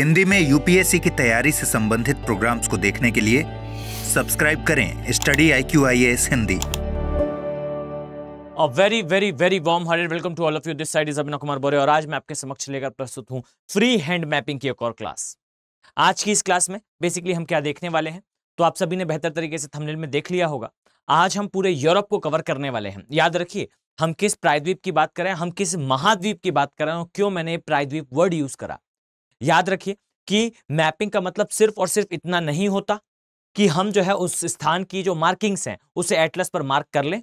हिंदी में यूपीएससी की तैयारी से संबंधित प्रोग्राम्स को देखने के लिए सब्सक्राइब करें study I Q I S Hindi और very very very warm hearted welcome to all of you this side is Abhinav Kumar Bore और आज मैं आपके समक्ष लेकर प्रस्तुत हूँ फ्री हैंड मैपिंग की एक और क्लास आज की इस क्लास में बेसिकली हम क्या देखने वाले हैं तो आप सभी ने बेहतर तरीके से थंबनेल में देख लिया होगा आज हम पूरे यूरोप को कवर करने वाले हैं याद रखिए हम किस प्रायद्वीप की बात करें हम किस महाद्वीप की बात करें और क्यों मैंने प्रायद्वीप वर्ड यूज करा याद रखिए कि मैपिंग का मतलब सिर्फ और सिर्फ इतना नहीं होता कि हम जो है उस स्थान की जो मार्किंग्स हैं उसे एटलस पर मार्क कर लें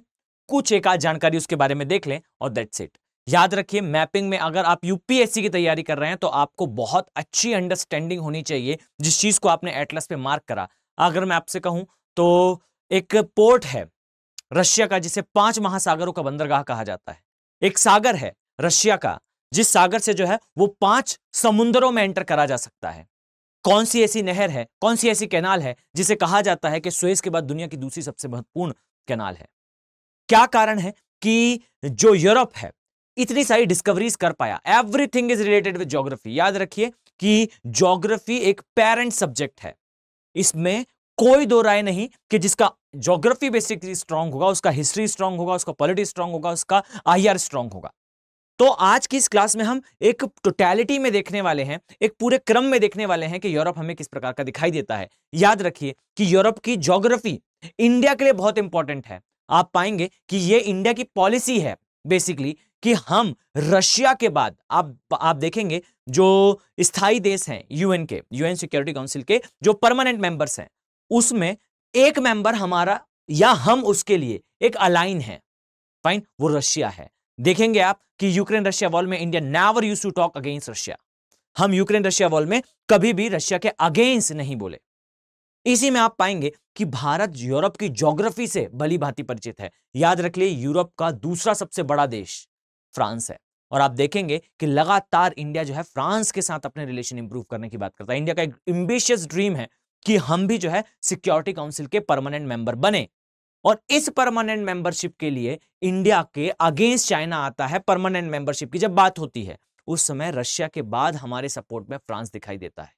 कुछ एक आध जानकारी उसके बारे में देख लें और दैट्स इट याद रखिए मैपिंग में अगर आप यूपीएससी की तैयारी कर रहे हैं तो आपको बहुत अच्छी अंडरस्टैंडिंग होनी चाहिए जिस चीज को आपने एटलस पे मार्क करा अगर मैं आपसे कहूं तो एक पोर्ट है रशिया का जिसे पांच महासागरों का बंदरगाह कहा जाता है एक सागर है रशिया का जिस सागर से जो है वो पांच समुद्रों में एंटर करा जा सकता है कौन सी ऐसी नहर है कौन सी ऐसी कैनाल है जिसे कहा जाता है कि स्वेज के बाद दुनिया की दूसरी सबसे महत्वपूर्ण कैनाल है क्या कारण है कि जो यूरोप है इतनी सारी डिस्कवरीज कर पाया everything is related with geography याद रखिए कि जोग्राफी एक पेरेंट सब्जेक्ट है इसमें कोई दो राय नहीं कि जिसका जोग्राफी बेसिकली स्ट्रांग होगा उसका हिस्ट्री स्ट्रांग होगा उसका पॉलिटी स्ट्रांग होगा उसका आई आर स्ट्रांग होगा तो आज की इस क्लास में हम एक टोटैलिटी में देखने वाले हैं एक पूरे क्रम में देखने वाले हैं कि यूरोप हमें किस प्रकार का दिखाई देता है याद रखिए कि यूरोप की जोग्राफी इंडिया के लिए बहुत इंपॉर्टेंट है आप पाएंगे कि ये इंडिया की पॉलिसी है बेसिकली कि हम रशिया के बाद आप आप देखेंगे जो स्थायी देश हैं यूएन के यूएन सिक्योरिटी काउंसिल के जो परमानेंट मेंबर्स हैं उसमें एक मेंबर हमारा या हम उसके लिए एक अलाइन है फाइन वो रशिया है देखेंगे आप कि यूक्रेन रशिया वॉल में India never use to talk against Russia हम यूक्रेन रशिया वॉल में कभी भी रशिया के अगेंस्ट नहीं बोले इसी में आप पाएंगे कि भारत यूरोप की ज्योग्राफी से भली भांति परिचित है याद रख लिये यूरोप का दूसरा सबसे बड़ा देश फ्रांस है और आप देखेंगे कि लगातार इंडिया जो है फ्रांस के साथ अपने रिलेशन इंप्रूव करने की बात करता है इंडिया का एक एम्बिशियस ड्रीम है कि हम भी जो है सिक्योरिटी काउंसिल के परमानेंट मेंबर बने और इस परमानेंट मेंबरशिप के लिए इंडिया के अगेंस्ट चाइना आता है परमानेंट मेंबरशिप की जब बात होती है उस समय रशिया के बाद हमारे सपोर्ट में फ्रांस दिखाई देता है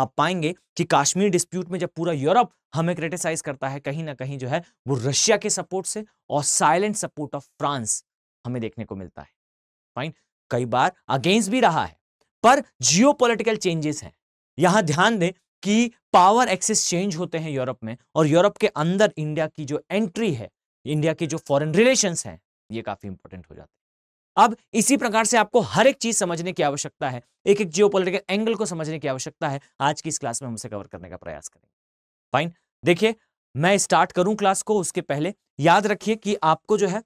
आप पाएंगे कि कश्मीर डिस्प्यूट में जब पूरा यूरोप हमें क्रिटिसाइज करता है कहीं ना कहीं जो है वो रशिया के सपोर्ट से और साइलेंट सपोर्ट ऑफ फ्रांस हमें देखने को मिलता है फाइन कई बार अगेंस्ट भी रहा है पर जियो चेंजेस हैं यहां ध्यान दें कि पावर एक्सेस चेंज होते हैं यूरोप में और यूरोप के अंदर इंडिया की जो एंट्री है इंडिया की जो फॉरेन रिलेशन है ये काफी इंपॉर्टेंट हो जाते हैं अब इसी प्रकार से आपको हर एक चीज समझने की आवश्यकता है एक एक जियो एंगल को समझने की आवश्यकता है आज की इस क्लास में हम उसे कवर करने का प्रयास करेंगे फाइन देखिए मैं स्टार्ट करूं क्लास को उसके पहले याद रखिए कि आपको जो है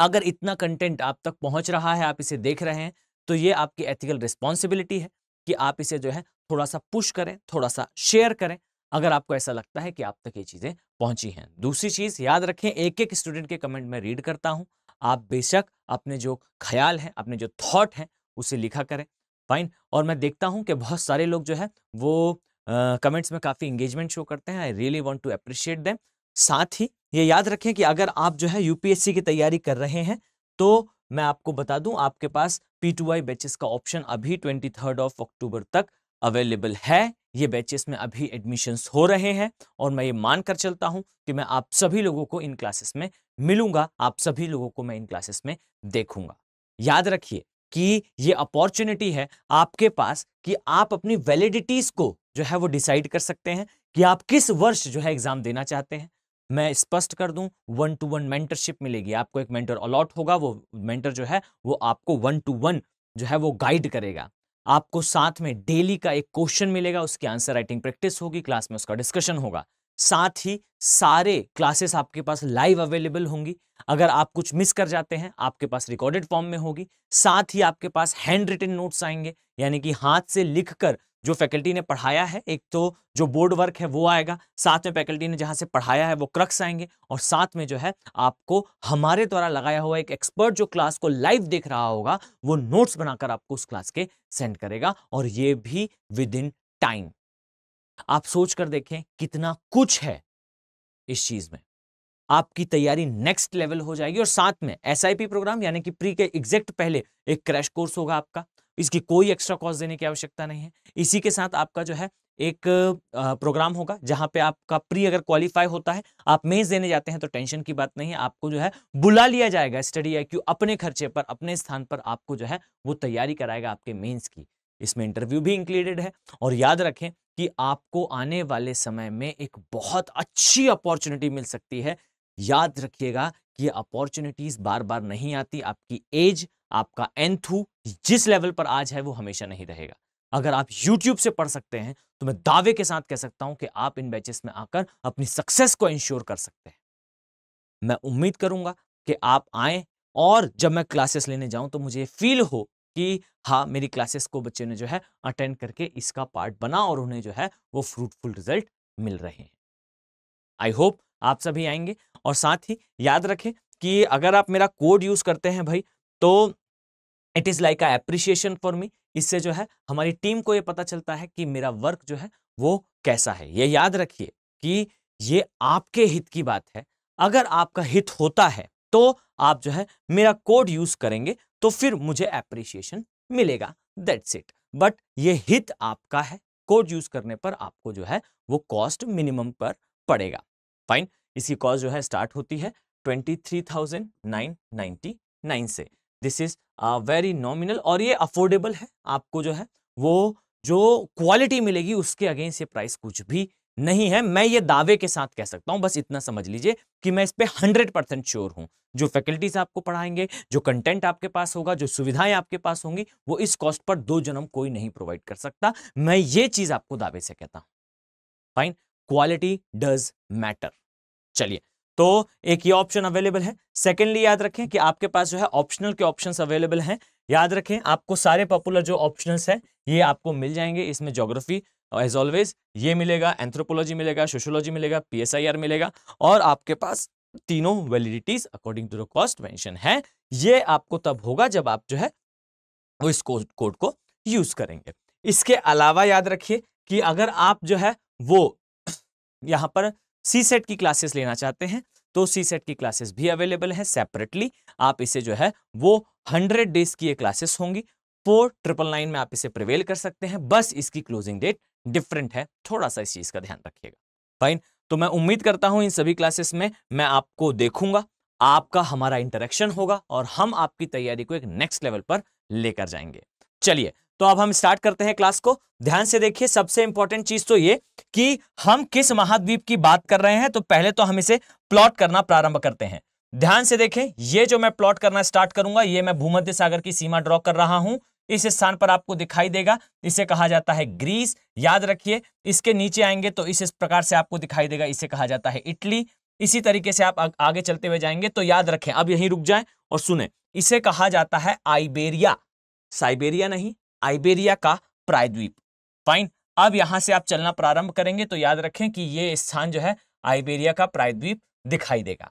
अगर इतना कंटेंट आप तक पहुंच रहा है आप इसे देख रहे हैं तो ये आपकी एथिकल रिस्पॉन्सिबिलिटी है कि आप इसे जो है थोड़ा सा पुश करें थोड़ा सा शेयर करें अगर आपको ऐसा लगता है कि आप तक ये चीज़ें पहुंची हैं दूसरी चीज़ याद रखें एक एक स्टूडेंट के कमेंट में रीड करता हूं आप बेशक अपने जो ख्याल हैं अपने जो थॉट हैं उसे लिखा करें फाइन और मैं देखता हूं कि बहुत सारे लोग जो है वो कमेंट्स uh, में काफ़ी इंगेजमेंट शो करते हैं I really want to appreciate them साथ ही ये याद रखें कि अगर आप जो है यूपीएससी की तैयारी कर रहे हैं तो मैं आपको बता दूं आपके पास पी टू आई बैचेस का ऑप्शन अभी ट्वेंटी थर्ड ऑफ अक्टूबर तक अवेलेबल है ये बैचेस में अभी एडमिशन्स हो रहे हैं और मैं ये मान कर चलता हूँ कि मैं आप सभी लोगों को इन क्लासेस में मिलूंगा आप सभी लोगों को मैं इन क्लासेस में देखूंगा याद रखिए कि ये अपॉर्चुनिटी है आपके पास कि आप अपनी वैलिडिटीज को जो है वो डिसाइड कर सकते हैं कि आप किस वर्ष जो है एग्जाम देना चाहते हैं मैं स्पष्ट कर दूं वन टू वन मेंटरशिप मिलेगी आपको एक मेंटर अलॉट होगा वो मेंटर जो है वो आपको वन टू वन जो है वो गाइड करेगा आपको साथ में डेली का एक क्वेश्चन मिलेगा उसकी आंसर राइटिंग प्रैक्टिस होगी क्लास में उसका डिस्कशन होगा साथ ही सारे क्लासेस आपके पास लाइव अवेलेबल होंगी अगर आप कुछ मिस कर जाते हैं आपके पास रिकॉर्डेड फॉर्म में होगी साथ ही आपके पास हैंड रिटन नोट्स आएंगे यानी कि हाथ से लिखकर जो फैकल्टी ने पढ़ाया है एक तो जो बोर्ड वर्क है वो आएगा साथ में फैकल्टी ने जहाँ से पढ़ाया है वो क्रक्स आएंगे और साथ में जो है आपको हमारे द्वारा लगाया हुआ एक एक्सपर्ट जो क्लास को लाइव देख रहा होगा वो नोट्स बनाकर आपको उस क्लास के सेंड करेगा और ये भी विद इन टाइम आप सोच कर देखें कितना कुछ है इस चीज में आपकी तैयारी नेक्स्ट लेवल हो जाएगी और साथ में एस प्रोग्राम यानी कि प्री के एग्जैक्ट पहले एक क्रैश कोर्स होगा आपका इसकी कोई एक्स्ट्रा कॉस्ट देने की आवश्यकता नहीं है इसी के साथ आपका जो है एक प्रोग्राम होगा जहां पे आपका प्री अगर क्वालिफाई होता है आप मेज देने जाते हैं तो टेंशन की बात नहीं है आपको जो है बुला लिया जाएगा स्टडी आई अपने खर्चे पर अपने स्थान पर आपको जो है वो तैयारी कराएगा आपके मेन्स की इसमें इंटरव्यू भी इंक्लूडेड है और याद रखें कि आपको आने वाले समय में एक बहुत अच्छी अपॉर्चुनिटी मिल सकती है याद रखिएगा कि अपॉर्चुनिटीज बार बार नहीं आती आपकी एज आपका एंथू जिस लेवल पर आज है वो हमेशा नहीं रहेगा अगर आप यूट्यूब से पढ़ सकते हैं तो मैं दावे के साथ कह सकता हूं कि आप इन बैचेस में आकर अपनी सक्सेस को इंश्योर कर सकते हैं मैं उम्मीद करूंगा कि आप आए और जब मैं क्लासेस लेने जाऊं तो मुझे फील हो कि हाँ मेरी क्लासेस को बच्चे ने जो है अटेंड करके इसका पार्ट बना और उन्हें जो है वो फ्रूटफुल रिजल्ट मिल रहे हैं आई होप आप सभी आएंगे और साथ ही याद रखें कि अगर आप मेरा कोड यूज करते हैं भाई तो it is like a appreciation for me इससे जो है हमारी टीम को ये पता चलता है कि मेरा वर्क जो है वो कैसा है ये याद रखिए कि ये आपके हित की बात है अगर आपका हित होता है तो आप जो है मेरा कोड यूज करेंगे तो फिर मुझे एप्रिशिएशन मिलेगा दैट्स इट बट ये हित आपका है कोड यूज करने पर आपको जो है वो कॉस्ट मिनिमम पर पड़ेगा फाइन इसकी कॉस्ट जो है स्टार्ट होती है twenty three thousand nine ninety nine से दिस इज वेरी नॉमिनल और ये अफोर्डेबल है आपको जो है वो जो क्वालिटी मिलेगी उसके अगेंस्ट ये प्राइस कुछ भी नहीं है मैं ये दावे के साथ कह सकता हूं बस इतना समझ लीजिए कि मैं इस पर हंड्रेड परसेंट श्योर हूं जो फैकल्टीज आपको पढ़ाएंगे जो कंटेंट आपके पास होगा जो सुविधाएं आपके पास होंगी वो इस कॉस्ट पर दो जन्म कोई नहीं प्रोवाइड कर सकता मैं ये चीज आपको दावे से कहता हूं फाइन क्वालिटी डज मैटर चलिए तो एक ये ऑप्शन अवेलेबल है सेकेंडली याद रखें कि आपके पास जो है ऑप्शनल के ऑप्शंस अवेलेबल हैं याद रखें आपको सारे पॉपुलर जो ऑप्शनल्स हैं ये आपको मिल जाएंगे इसमें जोग्राफी एज ऑलवेज ये मिलेगा एंथ्रोपोलॉजी मिलेगा सोशोलॉजी मिलेगा पीएसआईआर मिलेगा और आपके पास तीनों validities according to the cost mention है ये आपको तब होगा जब आप जो है वो इस कोड कोड को यूज करेंगे इसके अलावा याद रखिए कि अगर आप जो है वो यहाँ पर सी सेट की क्लासेस लेना चाहते हैं तो सी सेट की क्लासेस भी अवेलेबल है सेपरेटली आप इसे जो है वो हंड्रेड डेज की ये क्लासेस होंगी फोर ट्रिपल नाइन में आप इसे प्रिवेल कर सकते हैं बस इसकी क्लोजिंग डेट डिफरेंट है थोड़ा सा इस चीज का ध्यान रखिएगा फाइन तो मैं उम्मीद करता हूं इन सभी क्लासेस में मैं आपको देखूंगा आपका हमारा इंटरेक्शन होगा और हम आपकी तैयारी को एक नेक्स्ट लेवल पर लेकर जाएंगे चलिए तो अब हम स्टार्ट करते हैं क्लास को ध्यान से देखिए सबसे इंपॉर्टेंट चीज तो ये कि हम किस महाद्वीप की बात कर रहे हैं तो पहले तो हम इसे प्लॉट करना प्रारंभ करते हैं ध्यान से देखें ये जो मैं प्लॉट करना स्टार्ट करूंगा ये मैं भूमध्य सागर की सीमा ड्रॉ कर रहा हूं इस स्थान पर आपको दिखाई देगा इसे कहा जाता है ग्रीस याद रखिए इसके नीचे आएंगे तो इस, प्रकार से आपको दिखाई देगा इसे कहा जाता है इटली इसी तरीके से आप आगे चलते हुए जाएंगे तो याद रखें अब यहीं रुक जाएं और सुने इसे कहा जाता है आइबेरिया साइबेरिया नहीं आइबेरिया का प्रायद्वीप फाइन अब यहां से आप चलना प्रारंभ करेंगे तो याद रखें कि ये स्थान जो है आइबेरिया का प्रायद्वीप दिखाई देगा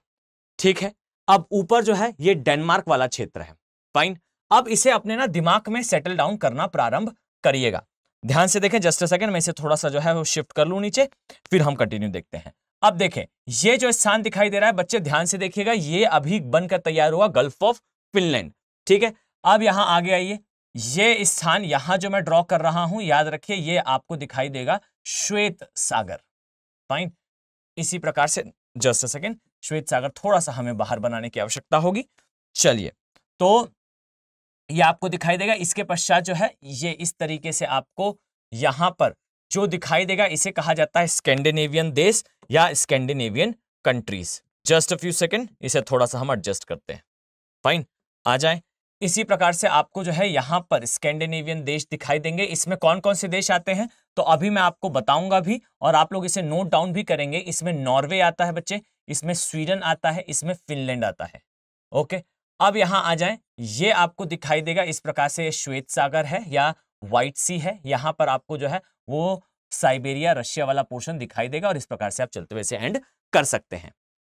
ठीक है अब ऊपर जो है ये डेनमार्क वाला क्षेत्र है फाइन अब इसे अपने ना दिमाग में सेटल डाउन करना प्रारंभ करिएगा ध्यान से देखें जस्ट सेकंड मैं इसे थोड़ा सा जो है वो शिफ्ट कर लू नीचे फिर हम कंटिन्यू देखते हैं अब देखें ये जो स्थान दिखाई दे रहा है बच्चे ध्यान से देखिएगा ये अभी बनकर तैयार हुआ गल्फ ऑफ फिनलैंड ठीक है अब यहां आगे आइए ये स्थान यहां जो मैं ड्रॉ कर रहा हूं याद रखिए ये आपको दिखाई देगा श्वेत सागर फाइन इसी प्रकार से जस्ट सेकेंड श्वेत सागर थोड़ा सा हमें बाहर बनाने की आवश्यकता होगी चलिए तो ये आपको दिखाई देगा इसके पश्चात जो है ये इस तरीके से आपको यहां पर जो दिखाई देगा इसे कहा जाता है स्कैंडिनेवियन देश या Scandinavian countries just a few second इसे थोड़ा सा हम एडजस्ट करते हैं फाइन आ जाए इसी प्रकार से आपको जो है यहाँ पर स्कैंडिनेवियन देश दिखाई देंगे इसमें कौन कौन से देश आते हैं तो अभी मैं आपको बताऊंगा भी और आप लोग इसे नोट डाउन भी करेंगे इसमें नॉर्वे आता है बच्चे इसमें स्वीडन आता है इसमें फिनलैंड आता है ओके अब यहाँ आ जाए ये आपको दिखाई देगा इस प्रकार से श्वेत सागर है या व्हाइट सी है यहाँ पर आपको जो है वो साइबेरिया रशिया वाला पोर्शन दिखाई देगा और इस प्रकार से आप चलते हुए एंड कर सकते हैं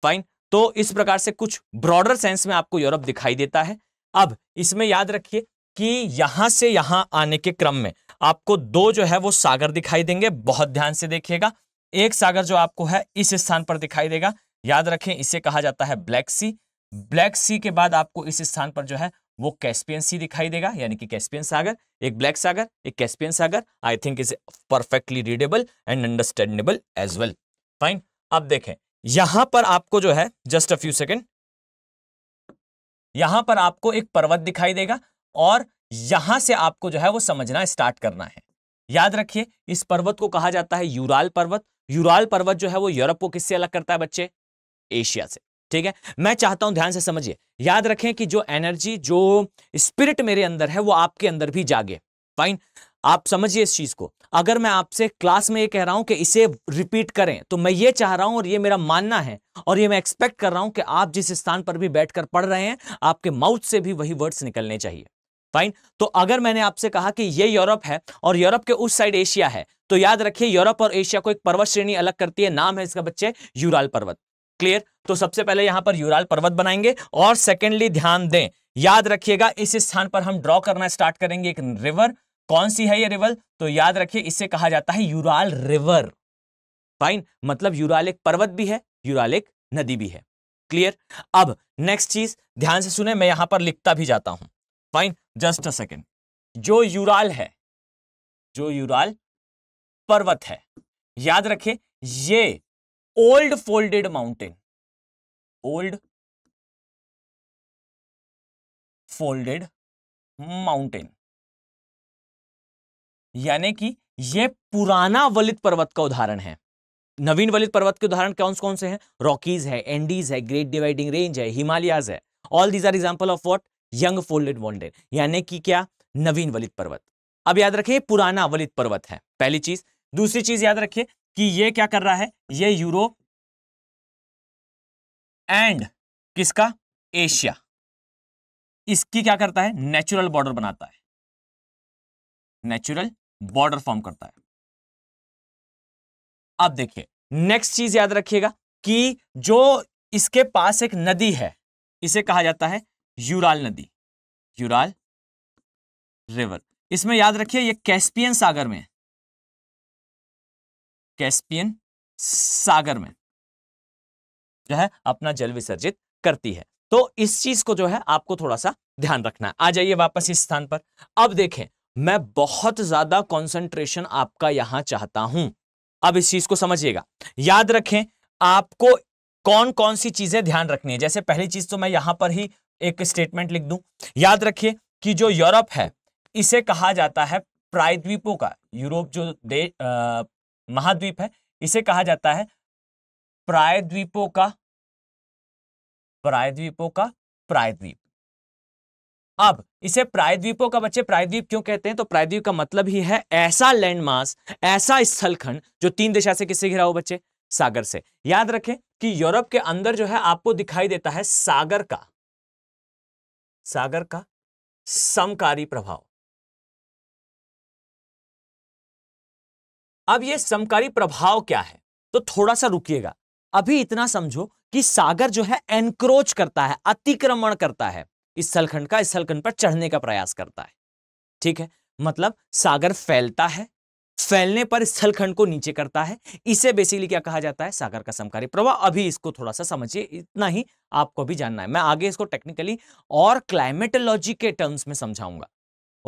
फाइन तो इस प्रकार से कुछ ब्रॉडर सेंस में आपको यूरोप दिखाई देता है अब इसमें याद रखिए कि यहां से यहां आने के क्रम में आपको दो जो है वो सागर दिखाई देंगे बहुत ध्यान से देखिएगा एक सागर जो आपको है इस स्थान पर दिखाई देगा याद रखें इसे कहा जाता है ब्लैक सी ब्लैक सी के बाद आपको इस स्थान पर जो है वो कैस्पियन सी दिखाई देगा यानी कि कैस्पियन सागर एक ब्लैक सागर एक कैस्पियन सागर I think is perfectly readable and understandable as well fine अब देखें यहां पर आपको जो है जस्ट अ फ्यू सेकेंड यहां पर आपको एक पर्वत दिखाई देगा और यहां से आपको जो है वो समझना स्टार्ट करना है याद रखिए इस पर्वत को कहा जाता है यूराल पर्वत यूराल पर्वत जो है वो यूरोप को किससे अलग करता है बच्चे एशिया से ठीक है मैं चाहता हूं ध्यान से समझिए याद रखें कि जो एनर्जी जो स्पिरिट मेरे अंदर है वो आपके अंदर भी जागे फाइन आप समझिए इस चीज को अगर मैं आपसे क्लास में ये कह रहा हूं कि इसे रिपीट करें तो मैं ये चाह रहा हूं और ये मेरा मानना है और ये मैं एक्सपेक्ट कर रहा हूं कि आप जिस स्थान पर भी बैठकर पढ़ रहे हैं आपके माउथ से भी वही वर्ड्स निकलने चाहिए फाइन तो अगर मैंने आपसे कहा कि ये यूरोप है और यूरोप के उस साइड एशिया है तो याद रखिए यूरोप और एशिया को एक पर्वत श्रेणी अलग करती है नाम है इसका बच्चे यूराल पर्वत क्लियर तो सबसे पहले यहां पर यूराल पर्वत बनाएंगे और सेकेंडली ध्यान दें याद रखिएगा इस स्थान पर हम ड्रॉ करना स्टार्ट करेंगे एक रिवर कौन सी है ये रिवर तो याद रखिए इसे कहा जाता है यूराल रिवर फाइन मतलब यूराल एक पर्वत भी है यूराल एक नदी भी है क्लियर अब नेक्स्ट चीज ध्यान से सुने मैं यहां पर लिखता भी जाता हूं फाइन जस्ट अ सेकेंड जो यूराल है जो यूराल पर्वत है याद रखे ये old folded mountain old folded mountain यानी कि यह पुराना वलित पर्वत का उदाहरण है नवीन वलित पर्वत के उदाहरण कौन कौन से हैं रॉकीज है एंडीज है ग्रेट डिवाइडिंग रेंज है हिमालयाज है all these are example of what young folded वॉन्डेड यानी कि क्या नवीन वलित पर्वत अब याद रखिए पुराना वलित पर्वत है पहली चीज दूसरी चीज याद रखिए कि ये क्या कर रहा है ये यूरोप एंड किसका एशिया इसकी क्या करता है नेचुरल बॉर्डर बनाता है नेचुरल बॉर्डर फॉर्म करता है अब देखिए नेक्स्ट चीज याद रखिएगा कि जो इसके पास एक नदी है इसे कहा जाता है यूराल नदी यूराल रिवर इसमें याद रखिए ये कैस्पियन सागर में कैस्पियन सागर में जो है अपना जल विसर्जित करती है तो इस चीज को जो है आपको थोड़ा सा ध्यान रखना है आ जाइए वापस इस स्थान पर अब देखें मैं बहुत ज्यादा कंसंट्रेशन आपका यहां चाहता हूं अब इस चीज को समझिएगा याद रखें आपको कौन कौन सी चीजें ध्यान रखनी है जैसे पहली चीज तो मैं यहां पर ही एक स्टेटमेंट लिख दूं याद रखिए कि जो यूरोप है इसे कहा जाता है प्रायद्वीपों का यूरोप जो देश महाद्वीप है इसे कहा जाता है प्रायद्वीपों का प्रायद्वीपों का प्रायद्वीप अब इसे प्रायद्वीपों का बच्चे प्रायद्वीप क्यों कहते हैं तो प्रायद्वीप का मतलब ही है ऐसा लैंड मास ऐसा स्थलखंड जो तीन दिशा से किससे घिरा हो बच्चे सागर से याद रखें कि यूरोप के अंदर जो है आपको दिखाई देता है सागर का सागर का समकारी प्रभाव अब ये समकारी प्रभाव क्या है तो थोड़ा सा रुकिएगा अभी इतना समझो कि सागर जो है एनक्रोच करता है अतिक्रमण करता है इस सलखंड का इस सलखंड पर चढ़ने का प्रयास करता है ठीक है मतलब सागर फैलता है फैलने पर स्थलखंड को नीचे करता है इसे बेसिकली क्या कहा जाता है सागर का समकारी प्रवाह अभी इसको थोड़ा सा समझिए इतना ही आपको भी जानना है मैं आगे इसको टेक्निकली और क्लाइमेटोलॉजी के टर्म्स में समझाऊंगा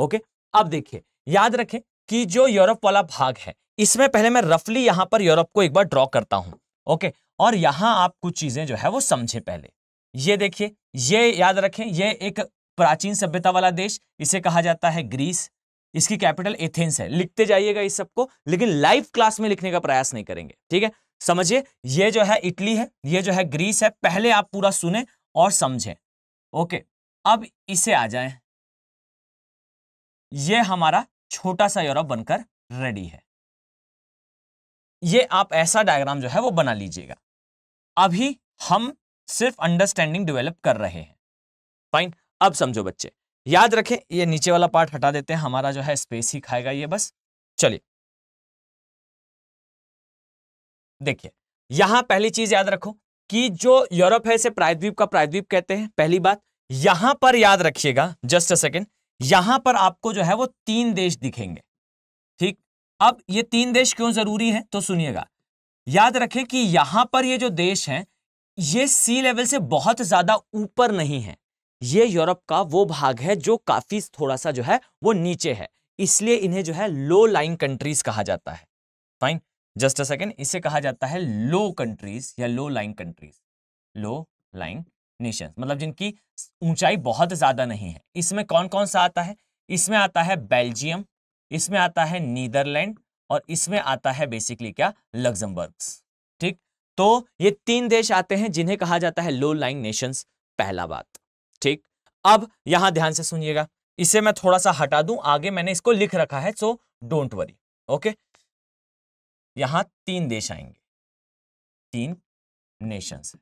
ओके अब देखिए याद रखें कि जो यूरोप वाला भाग है इसमें पहले मैं रफली यहां पर यूरोप को एक बार ड्रॉ करता हूं ओके और यहां आप कुछ चीजें जो है वो समझे पहले ये देखिए ये याद रखें ये एक प्राचीन सभ्यता वाला देश इसे कहा जाता है ग्रीस इसकी कैपिटल एथेंस है लिखते जाइएगा इस सबको लेकिन लाइव क्लास में लिखने का प्रयास नहीं करेंगे ठीक है समझिए ये जो है इटली है ये जो है ग्रीस है पहले आप पूरा सुने और समझें ओके अब इसे आ जाए ये हमारा छोटा सा यूरोप बनकर रेडी है ये आप ऐसा डायग्राम जो है वो बना लीजिएगा अभी हम सिर्फ अंडरस्टैंडिंग डेवलप कर रहे हैं फाइन अब समझो बच्चे याद रखें ये नीचे वाला पार्ट हटा देते हैं हमारा जो है स्पेस ही खाएगा ये बस चलिए देखिए यहां पहली चीज याद रखो कि जो यूरोप है इसे प्रायद्वीप का प्रायद्वीप कहते हैं पहली बात यहां पर याद रखिएगा जस्ट अ सेकेंड यहां पर आपको जो है वो तीन देश दिखेंगे ठीक अब ये तीन देश क्यों जरूरी है तो सुनिएगा याद रखें कि यहां पर ये जो देश हैं ये सी लेवल से बहुत ज़्यादा ऊपर नहीं है ये यूरोप का वो भाग है जो काफ़ी थोड़ा सा जो है वो नीचे है इसलिए इन्हें जो है लो लाइंग कंट्रीज कहा जाता है फाइन जस्ट अ सेकेंड इसे कहा जाता है लो कंट्रीज या low lying countries low lying nation मतलब जिनकी ऊंचाई बहुत ज़्यादा नहीं है इसमें कौन कौन सा आता है इसमें आता है बेल्जियम इसमें आता है नीदरलैंड और इसमें आता है बेसिकली क्या लग्जमबर्ग ठीक तो ये तीन देश आते हैं जिन्हें कहा जाता है लो लाइन नेशंस पहला बात ठीक अब यहां ध्यान से सुनिएगा इसे मैं थोड़ा सा हटा दूं आगे मैंने इसको लिख रखा है सो डोंट वरी ओके यहां तीन देश आएंगे तीन नेशंस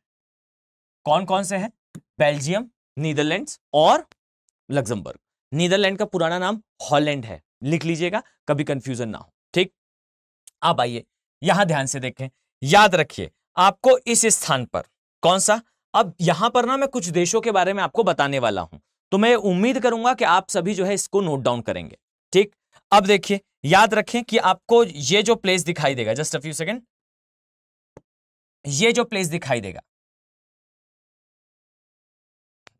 कौन कौन से हैं बेल्जियम नीदरलैंड्स और लग्जमबर्ग नीदरलैंड का पुराना नाम हॉलैंड है लिख लीजिएगा कभी कंफ्यूजन ना हो ठीक अब आइए यहां ध्यान से देखें याद रखिए आपको इस स्थान पर कौन सा अब यहां पर ना मैं कुछ देशों के बारे में आपको बताने वाला हूं तो मैं उम्मीद करूंगा कि आप सभी जो है इसको नोट डाउन करेंगे ठीक अब देखिए याद रखें कि आपको ये जो प्लेस दिखाई देगा जस्ट अ फ्यू सेकेंड ये जो प्लेस दिखाई देगा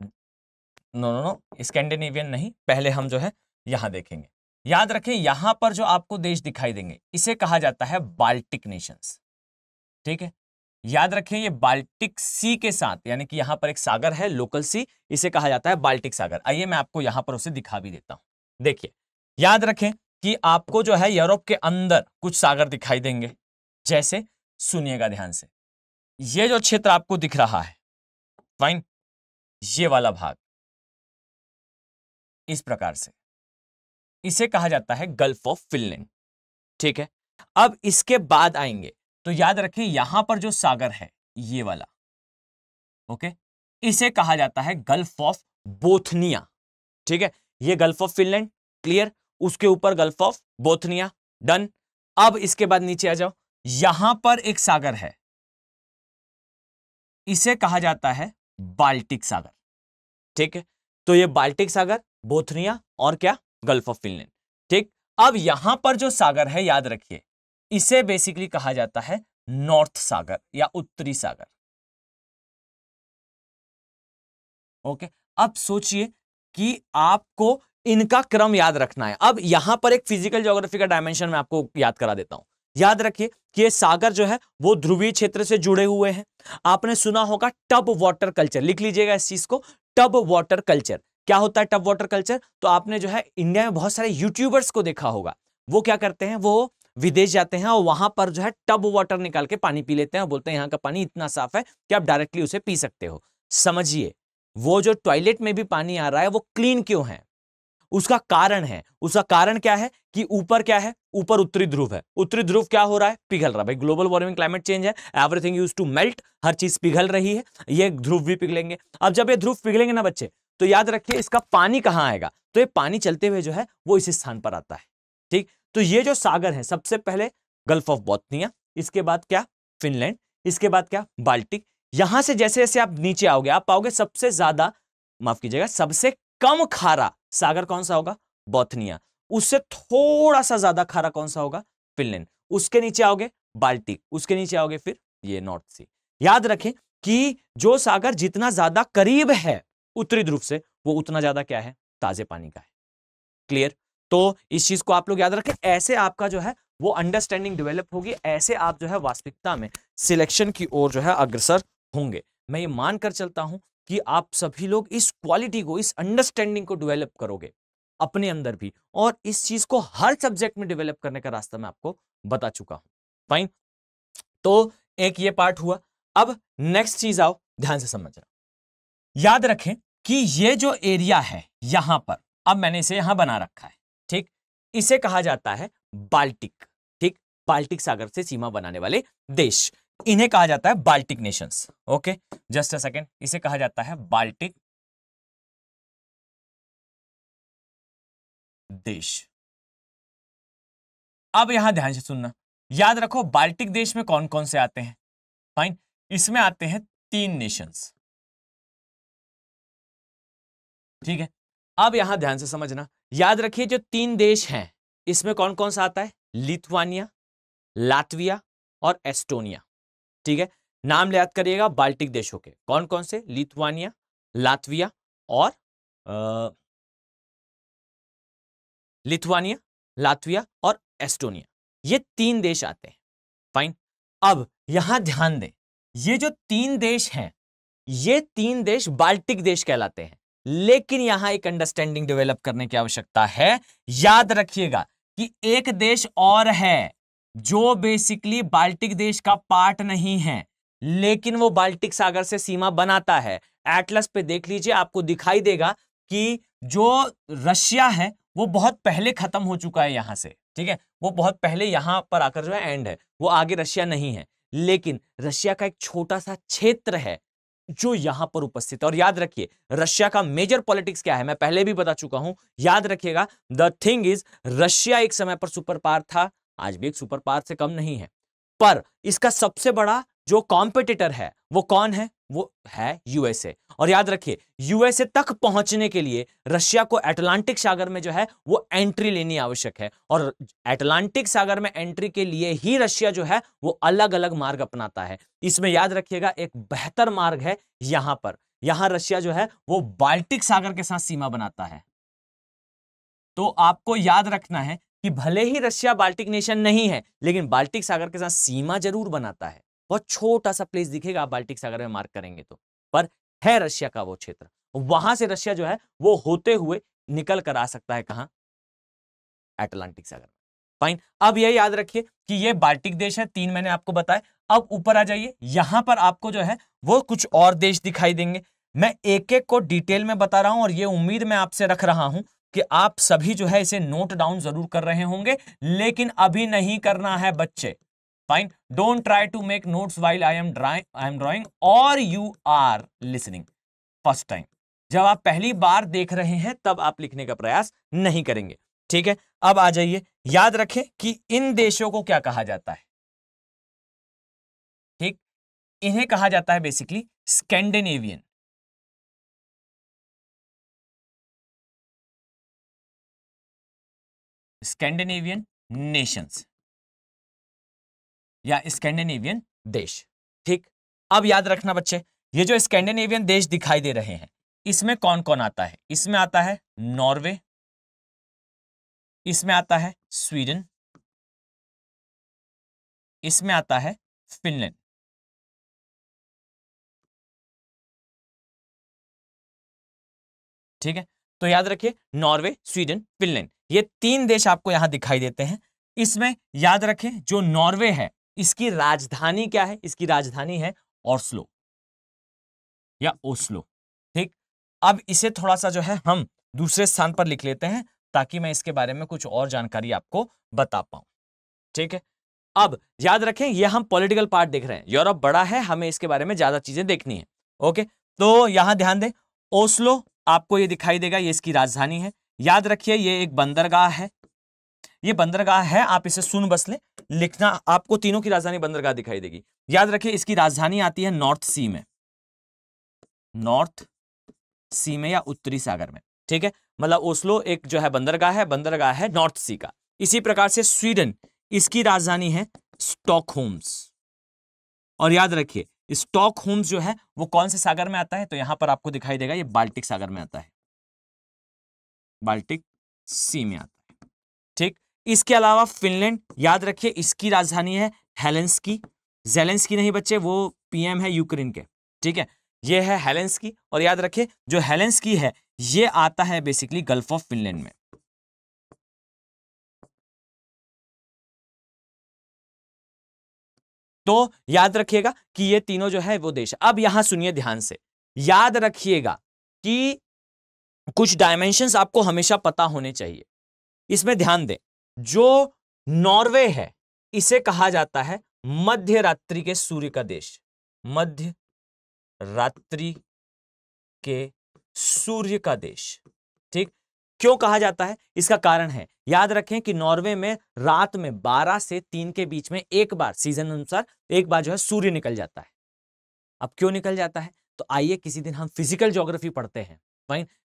नो नो नो स्कैंडिनेवियन नहीं पहले हम जो है यहां देखेंगे याद रखें यहां पर जो आपको देश दिखाई देंगे इसे कहा जाता है बाल्टिक नेशंस ठीक है याद रखें ये बाल्टिक सी के साथ यानी कि यहां पर एक सागर है लोकल सी इसे कहा जाता है बाल्टिक सागर आइए मैं आपको यहां पर उसे दिखा भी देता हूं देखिए याद रखें कि आपको जो है यूरोप के अंदर कुछ सागर दिखाई देंगे जैसे सुनिएगा ध्यान से ये जो क्षेत्र आपको दिख रहा है फाइन ये वाला भाग इस प्रकार से इसे कहा जाता है गल्फ ऑफ फिनलैंड ठीक है अब इसके बाद आएंगे तो याद रखें यहां पर जो सागर है ये वाला ओके इसे कहा जाता है गल्फ ऑफ बोथनिया ठीक है ये गल्फ ऑफ फिनलैंड क्लियर उसके ऊपर गल्फ ऑफ बोथनिया डन अब इसके बाद नीचे आ जाओ यहां पर एक सागर है इसे कहा जाता है बाल्टिक सागर ठीक है तो ये बाल्टिक सागर बोथनिया और क्या गल्फ ऑफ फिनलैंड ठीक अब यहां पर जो सागर है याद रखिए इसे बेसिकली कहा जाता है नॉर्थ सागर या उत्तरी सागर ओके अब सोचिए कि आपको इनका क्रम याद रखना है अब यहां पर एक फिजिकल ज्योग्राफी का डायमेंशन मैं आपको याद करा देता हूं याद रखिए कि ये सागर जो है वो ध्रुवीय क्षेत्र से जुड़े हुए हैं आपने सुना होगा टब वाटर कल्चर लिख लीजिएगा इस चीज को टब वाटर कल्चर क्या होता है टब वाटर कल्चर तो आपने जो है इंडिया में बहुत सारे यूट्यूबर्स को देखा होगा वो क्या करते हैं वो विदेश जाते हैं और वहां पर जो है टब वाटर निकाल के पानी पी लेते हैं और बोलते हैं यहाँ का पानी इतना साफ है कि आप डायरेक्टली उसे पी सकते हो समझिए वो जो टॉयलेट में भी पानी आ रहा है वो क्लीन क्यों है उसका कारण है उसका कारण क्या है कि ऊपर क्या है ऊपर उत्तरी ध्रुव है उत्तरी ध्रुव क्या हो रहा है पिघल रहा है भाई ग्लोबल वार्मिंग क्लाइमेट चेंज है एवरीथिंग यूज टू मेल्ट हर चीज पिघल रही है ये ध्रुव भी पिघलेंगे अब जब ये ध्रुव पिघलेंगे ना बच्चे तो याद रखिए इसका पानी कहाँ आएगा तो ये पानी चलते हुए जो है वो इस स्थान पर आता है ठीक तो ये जो सागर है सबसे पहले गल्फ ऑफ बोथनिया इसके बाद क्या फिनलैंड इसके बाद क्या बाल्टिक यहां से जैसे जैसे आप नीचे आओगे आप पाओगे सबसे ज्यादा माफ कीजिएगा सबसे कम खारा सागर कौन सा होगा बोथनिया उससे थोड़ा सा ज्यादा खारा कौन सा होगा फिनलैंड उसके नीचे आओगे बाल्टिक उसके नीचे आओगे फिर ये नॉर्थ सी याद रखें कि जो सागर जितना ज्यादा करीब है उत्तरी ध्रुव से वो उतना ज्यादा क्या है ताजे पानी का है क्लियर तो इस चीज को आप लोग याद रखें ऐसे आपका जो है वो अंडरस्टैंडिंग डेवलप होगी ऐसे आप जो है वास्तविकता में सिलेक्शन की ओर जो है अग्रसर होंगे मैं ये मानकर चलता हूं कि आप सभी लोग इस क्वालिटी को इस अंडरस्टैंडिंग को डेवलप करोगे अपने अंदर भी और इस चीज को हर सब्जेक्ट में डेवलप करने का रास्ता मैं आपको बता चुका हूं फाइन तो एक ये पार्ट हुआ अब नेक्स्ट चीज आओ ध्यान से समझना याद रखें कि ये जो एरिया है यहां पर अब मैंने इसे यहां बना रखा है इसे कहा जाता है बाल्टिक ठीक बाल्टिक सागर से सीमा बनाने वाले देश इन्हें कहा जाता है Baltic nations okay just a second इसे कहा जाता है बाल्टिक देश अब यहां ध्यान से सुनना याद रखो बाल्टिक देश में कौन कौन से आते हैं फाइन इसमें आते हैं तीन नेशंस ठीक है अब यहां ध्यान से समझना याद रखिए जो तीन देश हैं इसमें कौन कौन सा आता है लिथुआनिया लातविया और एस्टोनिया ठीक है नाम याद करिएगा बाल्टिक देशों के कौन कौन से लिथुआनिया लातविया और लिथुआनिया लातविया और एस्टोनिया ये तीन देश आते हैं फाइन अब यहां ध्यान दें ये जो तीन देश हैं ये तीन देश बाल्टिक देश कहलाते हैं लेकिन यहां एक अंडरस्टैंडिंग डेवलप करने की आवश्यकता है याद रखिएगा कि एक देश और है जो बेसिकली बाल्टिक देश का पार्ट नहीं है लेकिन वो बाल्टिक सागर से सीमा बनाता है एटलस पे देख लीजिए आपको दिखाई देगा कि जो रशिया है वो बहुत पहले खत्म हो चुका है यहां से ठीक है वो बहुत पहले यहां पर आकर जो है एंड है वो आगे रशिया नहीं है लेकिन रशिया का एक छोटा सा क्षेत्र है जो यहां पर उपस्थित है और याद रखिए रशिया का मेजर पॉलिटिक्स क्या है मैं पहले भी बता चुका हूं याद रखिएगा द थिंग इज रशिया एक समय पर सुपर पावर था आज भी एक सुपर पावर से कम नहीं है पर इसका सबसे बड़ा जो कॉम्पिटिटर है वो कौन है वो है यूएसए और याद रखिए यूएसए तक पहुंचने के लिए रशिया को एटलांटिक सागर में जो है वो एंट्री लेनी आवश्यक है और एटलांटिक सागर में एंट्री के लिए ही रशिया जो है वो अलग अलग मार्ग अपनाता है इसमें याद रखिएगा एक बेहतर मार्ग है यहां पर यहां रशिया जो है वो बाल्टिक सागर के साथ सीमा बनाता है तो आपको याद रखना है कि भले ही रशिया बाल्टिक नेशन नहीं है लेकिन बाल्टिक सागर के साथ सीमा जरूर बनाता है बहुत छोटा सा प्लेस दिखेगा आप बाल्टिक सागर में मार्क करेंगे तो पर है रशिया का वो क्षेत्र वहां से रशिया जो है वो होते हुए निकल कर आ सकता है कहां अटलांटिक सागर फाइन अब यह याद रखिए कि ये बाल्टिक देश है तीन मैंने आपको बताया अब ऊपर आ जाइए यहां पर आपको जो है वो कुछ और देश दिखाई देंगे मैं एक एक को डिटेल में बता रहा हूं और ये उम्मीद मैं आपसे रख रहा हूं कि आप सभी जो है इसे नोट डाउन जरूर कर रहे होंगे लेकिन अभी नहीं करना है बच्चे fine don't try to make notes while I am drawing I am drawing और you are listening first time जब आप पहली बार देख रहे हैं तब आप लिखने का प्रयास नहीं करेंगे ठीक है अब आ जाइए याद रखें कि इन देशों को क्या कहा जाता है ठीक इन्हें कहा जाता है बेसिकली स्कैंडिनेवियन स्कैंडिनेवियन नेशंस या स्कैंडिनेवियन देश ठीक अब याद रखना बच्चे ये जो स्कैंडिनेवियन देश दिखाई दे रहे हैं इसमें कौन कौन आता है इसमें आता है नॉर्वे इसमें आता है स्वीडन इसमें आता है फिनलैंड ठीक है तो याद रखिए नॉर्वे स्वीडन फिनलैंड ये तीन देश आपको यहां दिखाई देते हैं इसमें याद रखें जो नॉर्वे है इसकी राजधानी क्या है इसकी राजधानी है ओस्लो या ओस्लो ठीक अब इसे थोड़ा सा जो है हम दूसरे स्थान पर लिख लेते हैं ताकि मैं इसके बारे में कुछ और जानकारी आपको बता पाऊं ठीक है अब याद रखें यह हम पॉलिटिकल पार्ट देख रहे हैं यूरोप बड़ा है हमें इसके बारे में ज्यादा चीजें देखनी है ओके तो यहां ध्यान दें ओस्लो आपको यह दिखाई देगा ये इसकी राजधानी है याद रखिए ये एक बंदरगाह है ये बंदरगाह है आप इसे सुन बस ले लिखना आपको तीनों की राजधानी बंदरगाह दिखाई देगी याद रखिए इसकी राजधानी आती है नॉर्थ सी में नॉर्थ सी में या उत्तरी सागर में ठीक है मतलब ओस्लो एक जो है बंदरगाह है बंदरगाह है नॉर्थ सी का इसी प्रकार से स्वीडन इसकी राजधानी है स्टॉक और याद रखिए स्टॉक जो है वो कौन से सागर में आता है तो यहां पर आपको दिखाई देगा ये बाल्टिक सागर में आता है बाल्टिक सी में आता है ठीक इसके अलावा फिनलैंड याद रखिए इसकी राजधानी है हेलेंस की जेलेंस की नहीं बच्चे वो पीएम है यूक्रेन के ठीक है ये है हेलेंस की और याद रखिए जो की है ये आता है बेसिकली गल्फ ऑफ फिनलैंड में तो याद रखिएगा कि ये तीनों जो है वो देश अब यहां सुनिए ध्यान से याद रखिएगा कि कुछ डायमेंशंस आपको हमेशा पता होने चाहिए इसमें ध्यान दें जो नॉर्वे है इसे कहा जाता है मध्य रात्रि के सूर्य का देश मध्य रात्रि के सूर्य का देश ठीक क्यों कहा जाता है इसका कारण है याद रखें कि नॉर्वे में रात में 12 से 3 के बीच में एक बार सीजन अनुसार एक बार जो है सूर्य निकल जाता है अब क्यों निकल जाता है तो आइए किसी दिन हम फिजिकल ज्योग्राफी पढ़ते हैं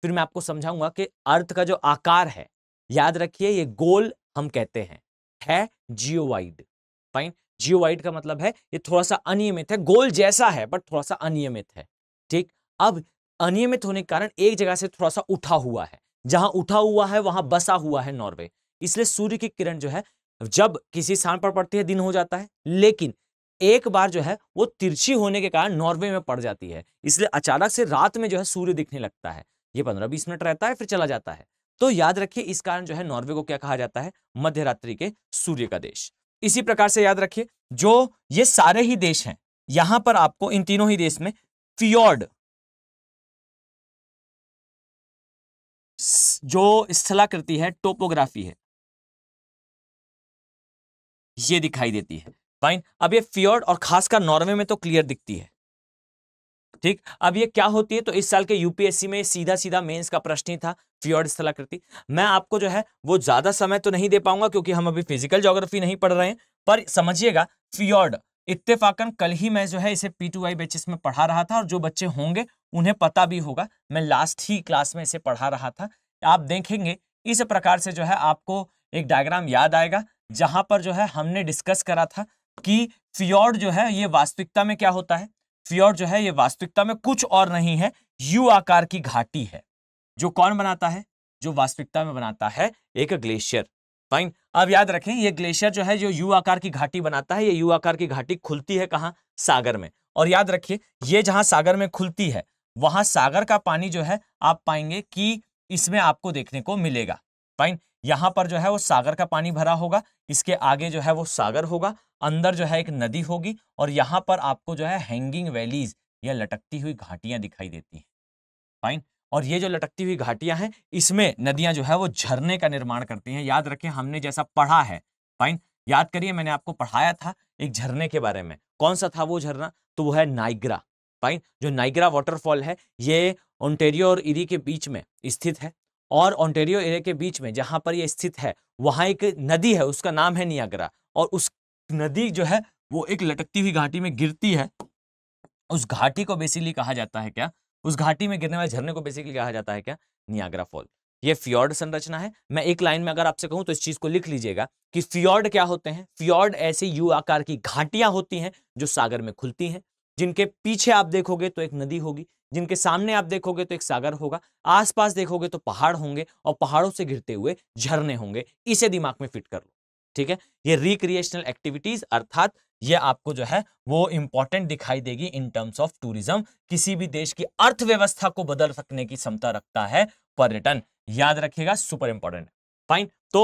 फिर मैं आपको समझाऊंगा कि अर्थ का जो आकार है याद रखिए ये गोल हम कहते हैं है जियोवाइड फाइन जियोवाइड का मतलब है ये थोड़ा सा अनियमित है गोल जैसा है बट थोड़ा सा अनियमित है ठीक अब अनियमित होने के कारण एक जगह से थोड़ा सा उठा हुआ है जहां उठा हुआ है वहां बसा हुआ है नॉर्वे इसलिए सूर्य की किरण जो है जब किसी स्थान पर पड़ती है दिन हो जाता है लेकिन एक बार जो है वो तिरछी होने के कारण नॉर्वे में पड़ जाती है इसलिए अचानक से रात में जो है सूर्य दिखने लगता है ये पंद्रह बीस मिनट रहता है फिर चला जाता है तो याद रखिए इस कारण जो है नॉर्वे को क्या कहा जाता है मध्य रात्रि के सूर्य का देश इसी प्रकार से याद रखिए जो ये सारे ही देश हैं यहां पर आपको इन तीनों ही देश में फियोर्ड जो स्थलाकृति है टोपोग्राफी है ये दिखाई देती है फाइन अब ये फियोर्ड और खासकर नॉर्वे में तो क्लियर दिखती है ठीक अब ये क्या होती है तो इस साल के यूपीएससी में सीधा सीधा मेंस का प्रश्न ही था फ्योर्ड स्थलाकृति मैं आपको जो है वो ज्यादा समय तो नहीं दे पाऊंगा क्योंकि हम अभी फिजिकल जोग्राफी नहीं पढ़ रहे हैं पर समझिएगा फ्योर्ड इतफाकन कल ही मैं जो है इसे पी टू आई बेचिस में पढ़ा रहा था और जो बच्चे होंगे उन्हें पता भी होगा मैं लास्ट ही क्लास में इसे पढ़ा रहा था आप देखेंगे इस प्रकार से जो है आपको एक डायग्राम याद आएगा जहां पर जो है हमने डिस्कस करा था कि फ्योर्ड जो है ये वास्तविकता में क्या होता है फियोर जो है ये वास्तविकता में कुछ और नहीं है यू आकार की घाटी है जो कौन बनाता है जो वास्तविकता में बनाता है एक ग्लेशियर फाइन अब याद रखें ये ग्लेशियर जो है जो यू आकार की घाटी बनाता है ये यू आकार की घाटी खुलती है कहाँ सागर में और याद रखिए ये जहां सागर में खुलती है वहां सागर का पानी जो है आप पाएंगे कि इसमें आपको देखने को मिलेगा फाइन यहाँ पर जो है वो सागर का पानी भरा होगा इसके आगे जो है वो सागर होगा अंदर जो है एक नदी होगी और यहाँ पर आपको जो है हैंगिंग वैलीज या लटकती हुई घाटियाँ दिखाई देती हैं फाइन और ये जो लटकती हुई घाटियां हैं इसमें नदियां जो है वो झरने का निर्माण करती हैं याद रखें हमने जैसा पढ़ा है फाइन याद करिए मैंने आपको पढ़ाया था एक झरने के बारे में कौन सा था वो झरना तो वो है नाइग्रा फाइन जो नाइग्रा वाटरफॉल है ये ओंटेरियो और इरी के बीच में स्थित है और ऑन्टेरियो एरिया के बीच में जहाँ पर ये स्थित है वहाँ एक नदी है उसका नाम है नियागरा और उस नदी जो है वो एक लटकती हुई घाटी में गिरती है उस घाटी को बेसिकली कहा जाता है क्या उस घाटी में गिरने वाले झरने को बेसिकली कहा जाता है क्या नियागरा फॉल ये फियॉर्ड संरचना है मैं एक लाइन में अगर आपसे कहूं तो इस चीज को लिख लीजिएगा कि फियॉर्ड क्या होते हैं फियोर्ड ऐसे यू आकार की घाटियां होती हैं जो सागर में खुलती हैं जिनके पीछे आप देखोगे तो एक नदी होगी जिनके सामने आप देखोगे तो एक सागर होगा आसपास देखोगे तो पहाड़ होंगे और पहाड़ों से गिरते हुए झरने होंगे इसे दिमाग में फिट कर लो ठीक है ये रिक्रिएशनल एक्टिविटीज अर्थात ये आपको जो है वो इंपॉर्टेंट दिखाई देगी इन टर्म्स ऑफ टूरिज्म किसी भी देश की अर्थव्यवस्था को बदल सकने की क्षमता रखता है पर्यटन याद रखिएगा सुपर इंपॉर्टेंट फाइन तो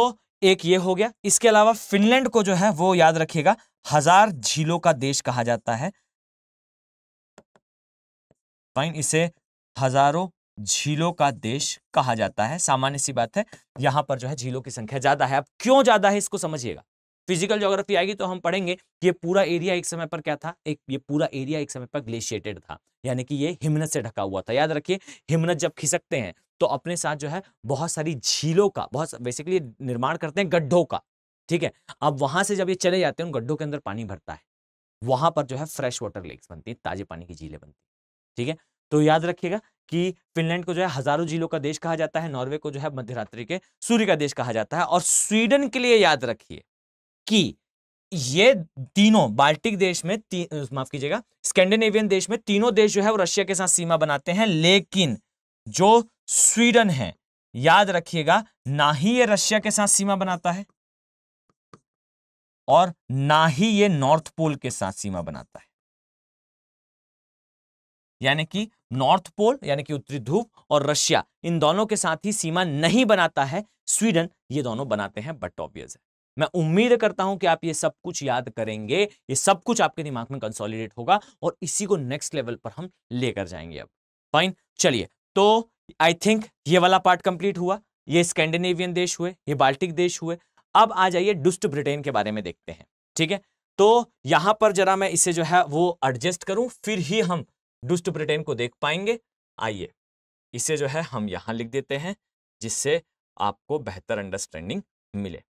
एक ये हो गया इसके अलावा फिनलैंड को जो है वो याद रखिएगा हजार झीलों का देश कहा जाता है फाइन इसे हजारों झीलों का देश कहा जाता है सामान्य सी बात है यहाँ पर जो है झीलों की संख्या ज्यादा है अब क्यों ज्यादा है इसको समझिएगा फिजिकल ज्योग्राफी आएगी तो हम पढ़ेंगे कि ये पूरा एरिया एक समय पर क्या था एक ये पूरा एरिया एक समय पर ग्लेशिएटेड था यानी कि ये हिमनत से ढका हुआ था याद रखिए हिमनत जब खिसकते हैं तो अपने साथ जो है बहुत सारी झीलों का बहुत बेसिकली निर्माण करते हैं गड्ढों का ठीक है अब वहां से जब ये चले जाते हैं उन गड्ढों के अंदर पानी भरता है वहां पर जो है फ्रेश वाटर लेक्स बनती है ताजे पानी की झीलें बनती ठीक है तो याद रखिएगा कि फिनलैंड को जो है हजारों जिलों का देश कहा जाता है नॉर्वे को जो है मध्यरात्रि के सूर्य का देश कहा जाता है और स्वीडन के लिए याद रखिए कि ये तीनों बाल्टिक देश में माफ कीजिएगा स्कैंडिनेवियन देश में तीनों देश जो है वो रशिया के साथ सीमा बनाते हैं लेकिन जो स्वीडन है याद रखिएगा ना ही ये रशिया के साथ सीमा बनाता है और ना ही ये नॉर्थ पोल के साथ सीमा बनाता है यानी कि नॉर्थ पोल यानी कि उत्तरी ध्रुव और रशिया इन दोनों के साथ ही सीमा नहीं बनाता है स्वीडन ये दोनों बनाते हैं बट ऑबियस है मैं उम्मीद करता हूं कि आप ये सब कुछ याद करेंगे ये सब कुछ आपके दिमाग में कंसोलिडेट होगा और इसी को नेक्स्ट लेवल पर हम लेकर जाएंगे अब फाइन चलिए तो आई थिंक ये वाला पार्ट कंप्लीट हुआ ये स्कैंडिनेवियन देश हुए ये बाल्टिक देश हुए अब आ जाइए डुस्ट ब्रिटेन के बारे में देखते हैं ठीक है तो यहां पर जरा मैं इसे जो है वो एडजस्ट करूं फिर ही हम दुष्ट ब्रिटेन को देख पाएंगे आइए इसे जो है हम यहाँ लिख देते हैं जिससे आपको बेहतर अंडरस्टैंडिंग मिले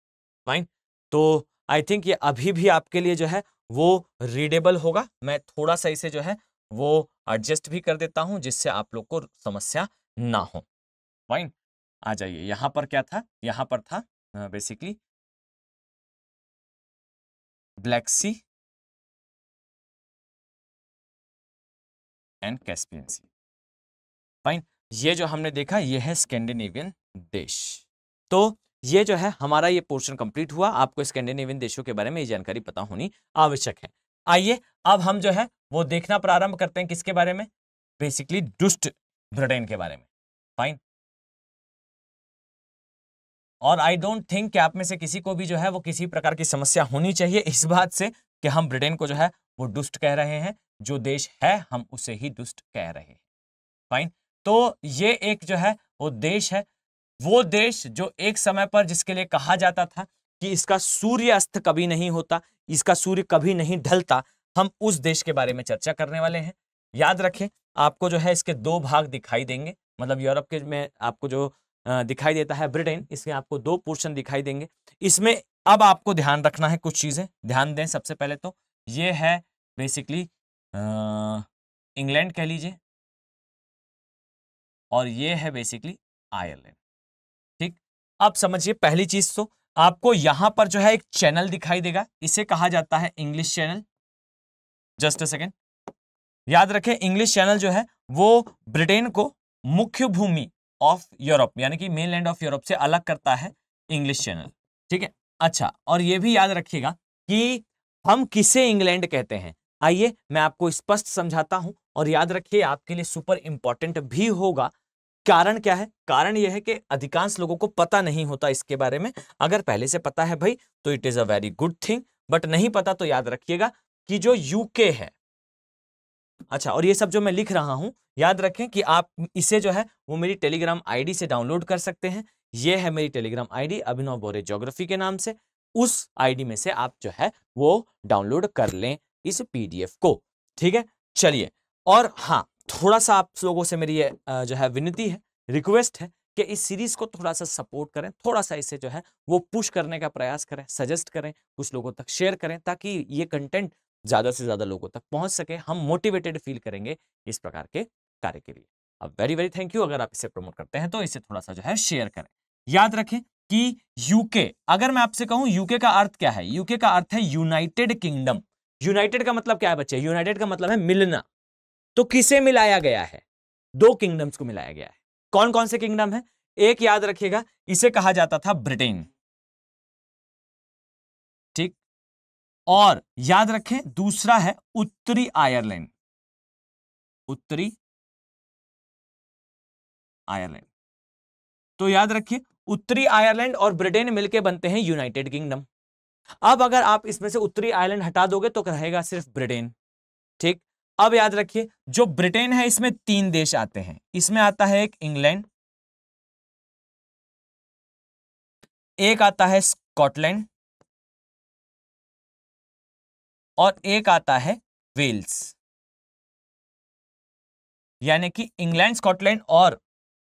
फाइन तो आई थिंक ये अभी भी आपके लिए जो है वो रीडेबल होगा मैं थोड़ा सा इसे जो है वो एडजस्ट भी कर देता हूं जिससे आप लोग को समस्या ना हो फाइन आ जाइए यहां पर क्या था यहां पर था basically black sea and Caspian sea fine ये जो हमने देखा ये है स्कैंडिनेवियन देश तो ये जो है हमारा ये पोर्शन कंप्लीट हुआ आपको स्कैंडिनेवियन देशों के बारे में ये जानकारी पता होनी आवश्यक है आइए अब हम जो है वो देखना प्रारंभ करते हैं किसके बारे में बेसिकली दुष्ट ब्रिटेन के बारे में फाइन और आई डोंट थिंक कि आप में से किसी को भी जो है वो किसी प्रकार की समस्या होनी चाहिए इस बात से कि हम ब्रिटेन को जो है वो दुष्ट कह रहे हैं जो देश है हम उसे ही दुष्ट कह रहे हैं फाइन तो ये एक जो है वो देश है वो देश जो एक समय पर जिसके लिए कहा जाता था कि इसका सूर्य अस्त कभी नहीं होता इसका सूर्य कभी नहीं ढलता हम उस देश के बारे में चर्चा करने वाले हैं याद रखें आपको जो है इसके दो भाग दिखाई देंगे मतलब यूरोप के में आपको जो दिखाई देता है ब्रिटेन इसमें आपको दो पोर्शन दिखाई देंगे इसमें अब आपको ध्यान रखना है कुछ चीज़ें ध्यान दें सबसे पहले तो ये है बेसिकली इंग्लैंड कह लीजिए और ये है बेसिकली आयरलैंड ठीक अब समझिए पहली चीज़ तो आपको यहां पर जो है एक चैनल दिखाई देगा इसे कहा जाता है English channel just a second याद रखें इंग्लिश चैनल जो है वो ब्रिटेन को मुख्य भूमि ऑफ यूरोप यानी कि मेनलैंड ऑफ यूरोप से अलग करता है इंग्लिश चैनल ठीक है अच्छा और ये भी याद रखिएगा कि हम किसे इंग्लैंड कहते हैं आइए मैं आपको स्पष्ट समझाता हूं और याद रखिए आपके लिए सुपर इंपॉर्टेंट भी होगा कारण क्या है कारण यह है कि अधिकांश लोगों को पता नहीं होता इसके बारे में अगर पहले से पता है भाई तो it is a very good thing but नहीं पता तो याद रखिएगा कि जो यूके है अच्छा और ये सब जो मैं लिख रहा हूं याद रखें कि आप इसे जो है वो मेरी टेलीग्राम आईडी से डाउनलोड कर सकते हैं ये है मेरी टेलीग्राम आईडी अभिनव बोरे ज्योग्राफी के नाम से उस आईडी में से आप जो है वो डाउनलोड कर लें इस पीडीएफ को ठीक है चलिए और हाँ थोड़ा सा आप लोगों से मेरी ये जो है विनती है रिक्वेस्ट है कि इस सीरीज को थोड़ा सा सपोर्ट करें थोड़ा सा इसे जो है वो पुश करने का प्रयास करें सजेस्ट करें कुछ लोगों तक शेयर करें ताकि ये कंटेंट ज़्यादा से ज़्यादा लोगों तक पहुंच सके हम मोटिवेटेड फील करेंगे इस प्रकार के कार्य के लिए अब वेरी वेरी थैंक यू अगर आप इसे प्रमोट करते हैं तो इसे थोड़ा सा जो है शेयर करें याद रखें कि यूके अगर मैं आपसे कहूं यूके का अर्थ क्या है यूके का अर्थ है यूनाइटेड किंगडम यूनाइटेड का मतलब क्या है बच्चे यूनाइटेड का मतलब है मिलना तो किसे मिलाया गया है दो किंगडम्स को मिलाया गया है कौन कौन से किंगडम है एक याद रखिएगा इसे कहा जाता था ब्रिटेन ठीक और याद रखें दूसरा है उत्तरी आयरलैंड उत्तरी आयरलैंड तो याद रखिए उत्तरी आयरलैंड और ब्रिटेन मिलकर बनते हैं यूनाइटेड किंगडम अब अगर आप इसमें से उत्तरी आयरलैंड हटा दोगे तो रहेगा सिर्फ ब्रिटेन ठीक अब याद रखिए जो ब्रिटेन है इसमें तीन देश आते हैं इसमें आता है एक इंग्लैंड एक आता है स्कॉटलैंड और एक आता है वेल्स यानी कि इंग्लैंड स्कॉटलैंड और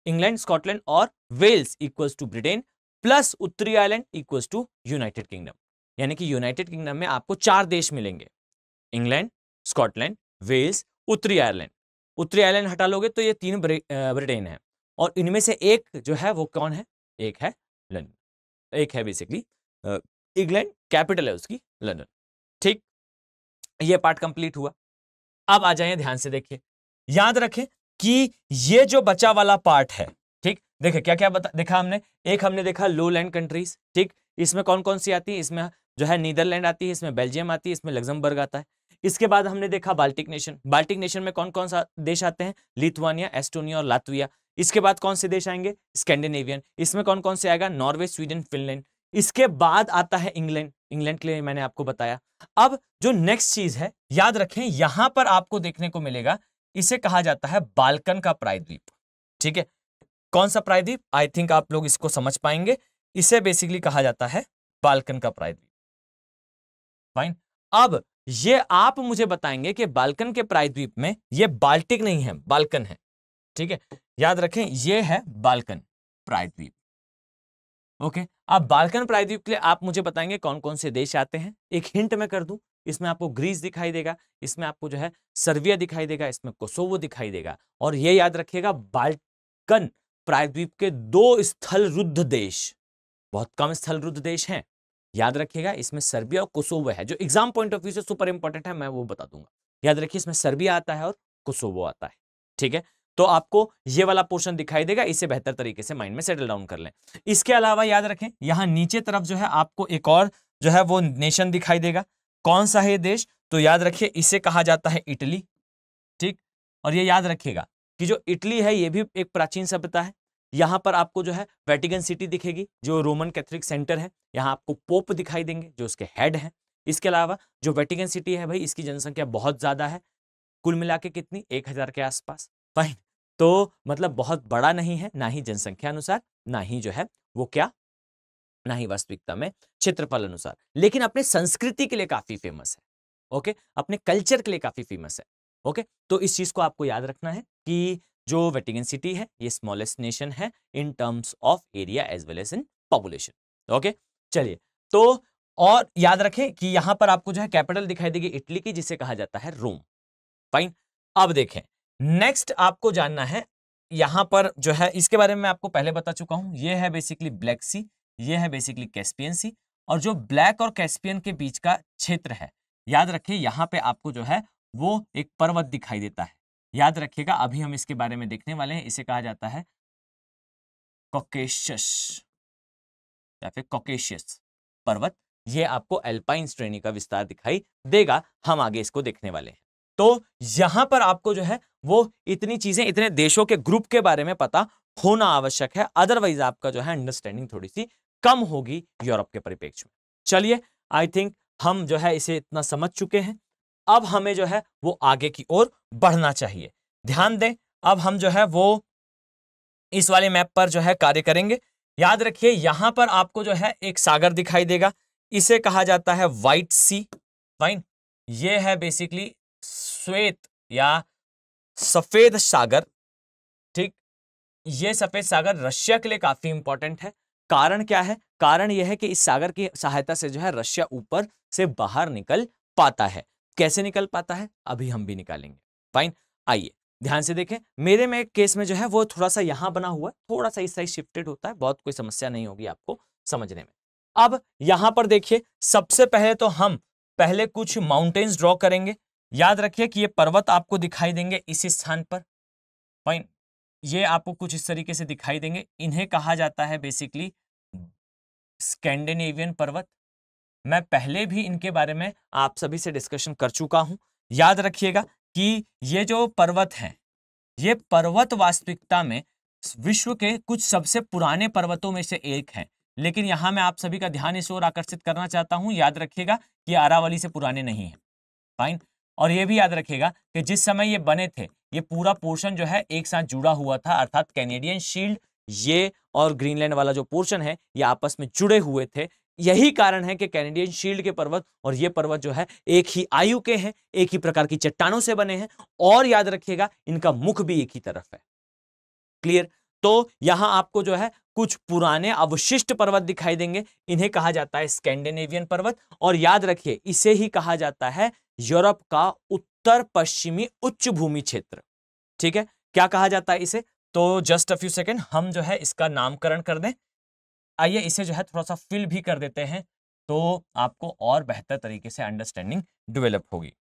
इंग्लैंड स्कॉटलैंड और Wales equals to Britain plus उत्तरी Ireland equals to United Kingdom यानी कि यूनाइटेड किंगडम में आपको चार देश मिलेंगे इंग्लैंड स्कॉटलैंड वेल्स उत्तरी आयरलैंड उत्तरी आयरलैंड हटा लोगे तो ये तीन ब्रिटेन है और इनमें से एक जो है वो कौन है एक है लंदन एक है बेसिकली इंग्लैंड कैपिटल है उसकी लंदन ठीक ये पार्ट कंप्लीट हुआ अब आ जाइए ध्यान से देखिए याद रखें कि ये जो बचा वाला पार्ट है ठीक देखे क्या क्या बता देखा हमने एक हमने देखा लो लैंड कंट्रीज ठीक इसमें कौन कौन सी आती है इसमें जो है नीदरलैंड आती है इसमें बेल्जियम आती है इसमें लग्जमबर्ग आता है इसके बाद हमने देखा बाल्टिक नेशन बाल्टिक नेशन में कौन कौन सा देश आते हैं लिथुआनिया एस्टोनिया और लातविया इसके बाद कौन से देश आएंगे स्कैंडिनेवियन इसमें कौन कौन से आएगा नॉर्वे स्वीडन फिनलैंड इसके बाद आता है इंग्लैंड इंग्लैंड के लिए मैंने आपको बताया अब जो नेक्स्ट चीज है याद रखें यहां पर आपको देखने को मिलेगा इसे कहा जाता है बालकन का प्रायद्वीप ठीक है कौन सा प्रायद्वीप आई थिंक आप लोग इसको समझ पाएंगे इसे बेसिकली कहा जाता है बालकन का प्रायद्वीप फाइन अब ये आप मुझे बताएंगे कि बालकन के प्रायद्वीप में ये बाल्टिक नहीं है बालकन है ठीक है याद रखें ये है बालकन प्रायद्वीप ओके अब बालकन प्रायद्वीप के लिए आप मुझे बताएंगे कौन कौन से देश आते हैं एक हिंट मैं कर दूं इसमें आपको ग्रीस दिखाई देगा इसमें आपको जो है सर्बिया दिखाई देगा इसमें कोसोवो दिखाई देगा और यह याद रखिएगा बाल्कन प्रायद्वीप के दो स्थल रुद्ध देश बहुत कम स्थल रुद्ध देश हैं याद रखिएगा इसमें सर्बिया और कोसोवो है जो एग्जाम पॉइंट ऑफ व्यू से सुपर इंपॉर्टेंट है मैं वो बता दूंगा याद रखिए इसमें सर्बिया आता है और कोसोवो आता है ठीक है तो आपको ये वाला पोर्शन दिखाई देगा इसे बेहतर तरीके से माइंड में सेटल डाउन कर लें इसके अलावा याद रखें यहाँ नीचे तरफ जो है आपको एक और जो है वो नेशन दिखाई देगा कौन सा है देश तो याद रखिए इसे कहा जाता है इटली ठीक और ये याद रखिएगा कि जो इटली है ये भी एक प्राचीन सभ्यता है यहाँ पर आपको जो है वेटिकन सिटी दिखेगी जो रोमन कैथोलिक सेंटर है यहाँ आपको पोप दिखाई देंगे जो उसके हेड हैं इसके अलावा जो वेटिकन सिटी है भाई इसकी जनसंख्या बहुत ज़्यादा है कुल मिला के कितनी एक हज़ार के आसपास फाइन तो मतलब बहुत बड़ा नहीं है ना ही जनसंख्या अनुसार ना ही जो है वो क्या ना ही वास्तविकता में क्षेत्रफल अनुसार लेकिन अपने संस्कृति के लिए काफी फेमस है ओके अपने कल्चर के लिए काफी फेमस है ओके तो इस चीज को आपको याद रखना है कि जो वेटिकन सिटी है ये स्मॉलेस्ट नेशन है in terms of area as well as in population okay चलिए तो और याद रखें कि यहां पर आपको जो है कैपिटल दिखाई देगी इटली की जिसे कहा जाता है रोम फाइन अब देखें नेक्स्ट आपको जानना है यहां पर जो है इसके बारे में आपको पहले बता चुका हूं ये है बेसिकली ब्लैक सी ये है बेसिकली कैस्पियन सी और जो ब्लैक और कैस्पियन के बीच का क्षेत्र है याद रखिए यहाँ पे आपको जो है वो एक पर्वत दिखाई देता है याद रखिएगा अभी हम इसके बारे में देखने वाले हैं इसे कहा जाता है कोकेशस या फिर कोकेशियस पर्वत ये आपको एल्पाइन श्रेणी का विस्तार दिखाई देगा हम आगे इसको देखने वाले हैं तो यहां पर आपको जो है वो इतनी चीजें इतने देशों के ग्रुप के बारे में पता होना आवश्यक है अदरवाइज आपका जो है अंडरस्टैंडिंग थोड़ी सी कम होगी यूरोप के परिप्रेक्ष्य में चलिए आई थिंक हम जो है इसे इतना समझ चुके हैं अब हमें जो है वो आगे की ओर बढ़ना चाहिए ध्यान दें अब हम जो है वो इस वाले मैप पर जो है कार्य करेंगे याद रखिए यहां पर आपको जो है एक सागर दिखाई देगा इसे कहा जाता है वाइट सी फाइन ये है बेसिकली श्वेत या सफेद सागर ठीक ये सफेद सागर रशिया के लिए काफी इंपॉर्टेंट है कारण क्या है कारण यह है कि इस सागर की सहायता से जो है रशिया ऊपर से बाहर निकल पाता है कैसे निकल पाता है अभी हम भी निकालेंगे फाइन आइए ध्यान से देखें मेरे में केस में जो है वो थोड़ा सा यहां बना हुआ है थोड़ा सा इस साइड शिफ्टेड होता है बहुत कोई समस्या नहीं होगी आपको समझने में अब यहां पर देखिए सबसे पहले तो हम पहले कुछ माउंटेन्स ड्रॉ करेंगे याद रखिए कि ये पर्वत आपको दिखाई देंगे इस स्थान पर फाइन ये आपको कुछ इस तरीके से दिखाई देंगे इन्हें कहा जाता है बेसिकली स्कैंडिनेवियन पर्वत मैं पहले भी इनके बारे में आप सभी से डिस्कशन कर चुका हूं याद रखिएगा कि ये जो पर्वत हैं ये पर्वत वास्तविकता में विश्व के कुछ सबसे पुराने पर्वतों में से एक है लेकिन यहाँ मैं आप सभी का ध्यान इस ओर आकर्षित करना चाहता हूं याद रखिएगा कि अरावली से पुराने नहीं है फाइन और ये भी याद रखेगा कि जिस समय ये बने थे ये पूरा पोर्शन जो है एक साथ जुड़ा हुआ था अर्थात कैनेडियन शील्ड ये और ग्रीनलैंड वाला जो पोर्शन है ये आपस में जुड़े हुए थे यही कारण है कि कैनेडियन शील्ड के पर्वत और ये पर्वत जो है एक ही आयु के हैं एक ही प्रकार की चट्टानों से बने हैं और याद रखिएगा इनका मुख भी एक ही तरफ है क्लियर तो यहां आपको जो है कुछ पुराने अवशिष्ट पर्वत दिखाई देंगे इन्हें कहा जाता है स्कैंडिनेवियन पर्वत और याद रखिए इसे ही कहा जाता है यूरोप का उत्तर पश्चिमी उच्च भूमि क्षेत्र ठीक है क्या कहा जाता है इसे तो जस्ट अ फ्यू सेकेंड हम जो है इसका नामकरण कर दें आइए इसे जो है थोड़ा सा फिल भी कर देते हैं तो आपको और बेहतर तरीके से अंडरस्टैंडिंग डेवलप होगी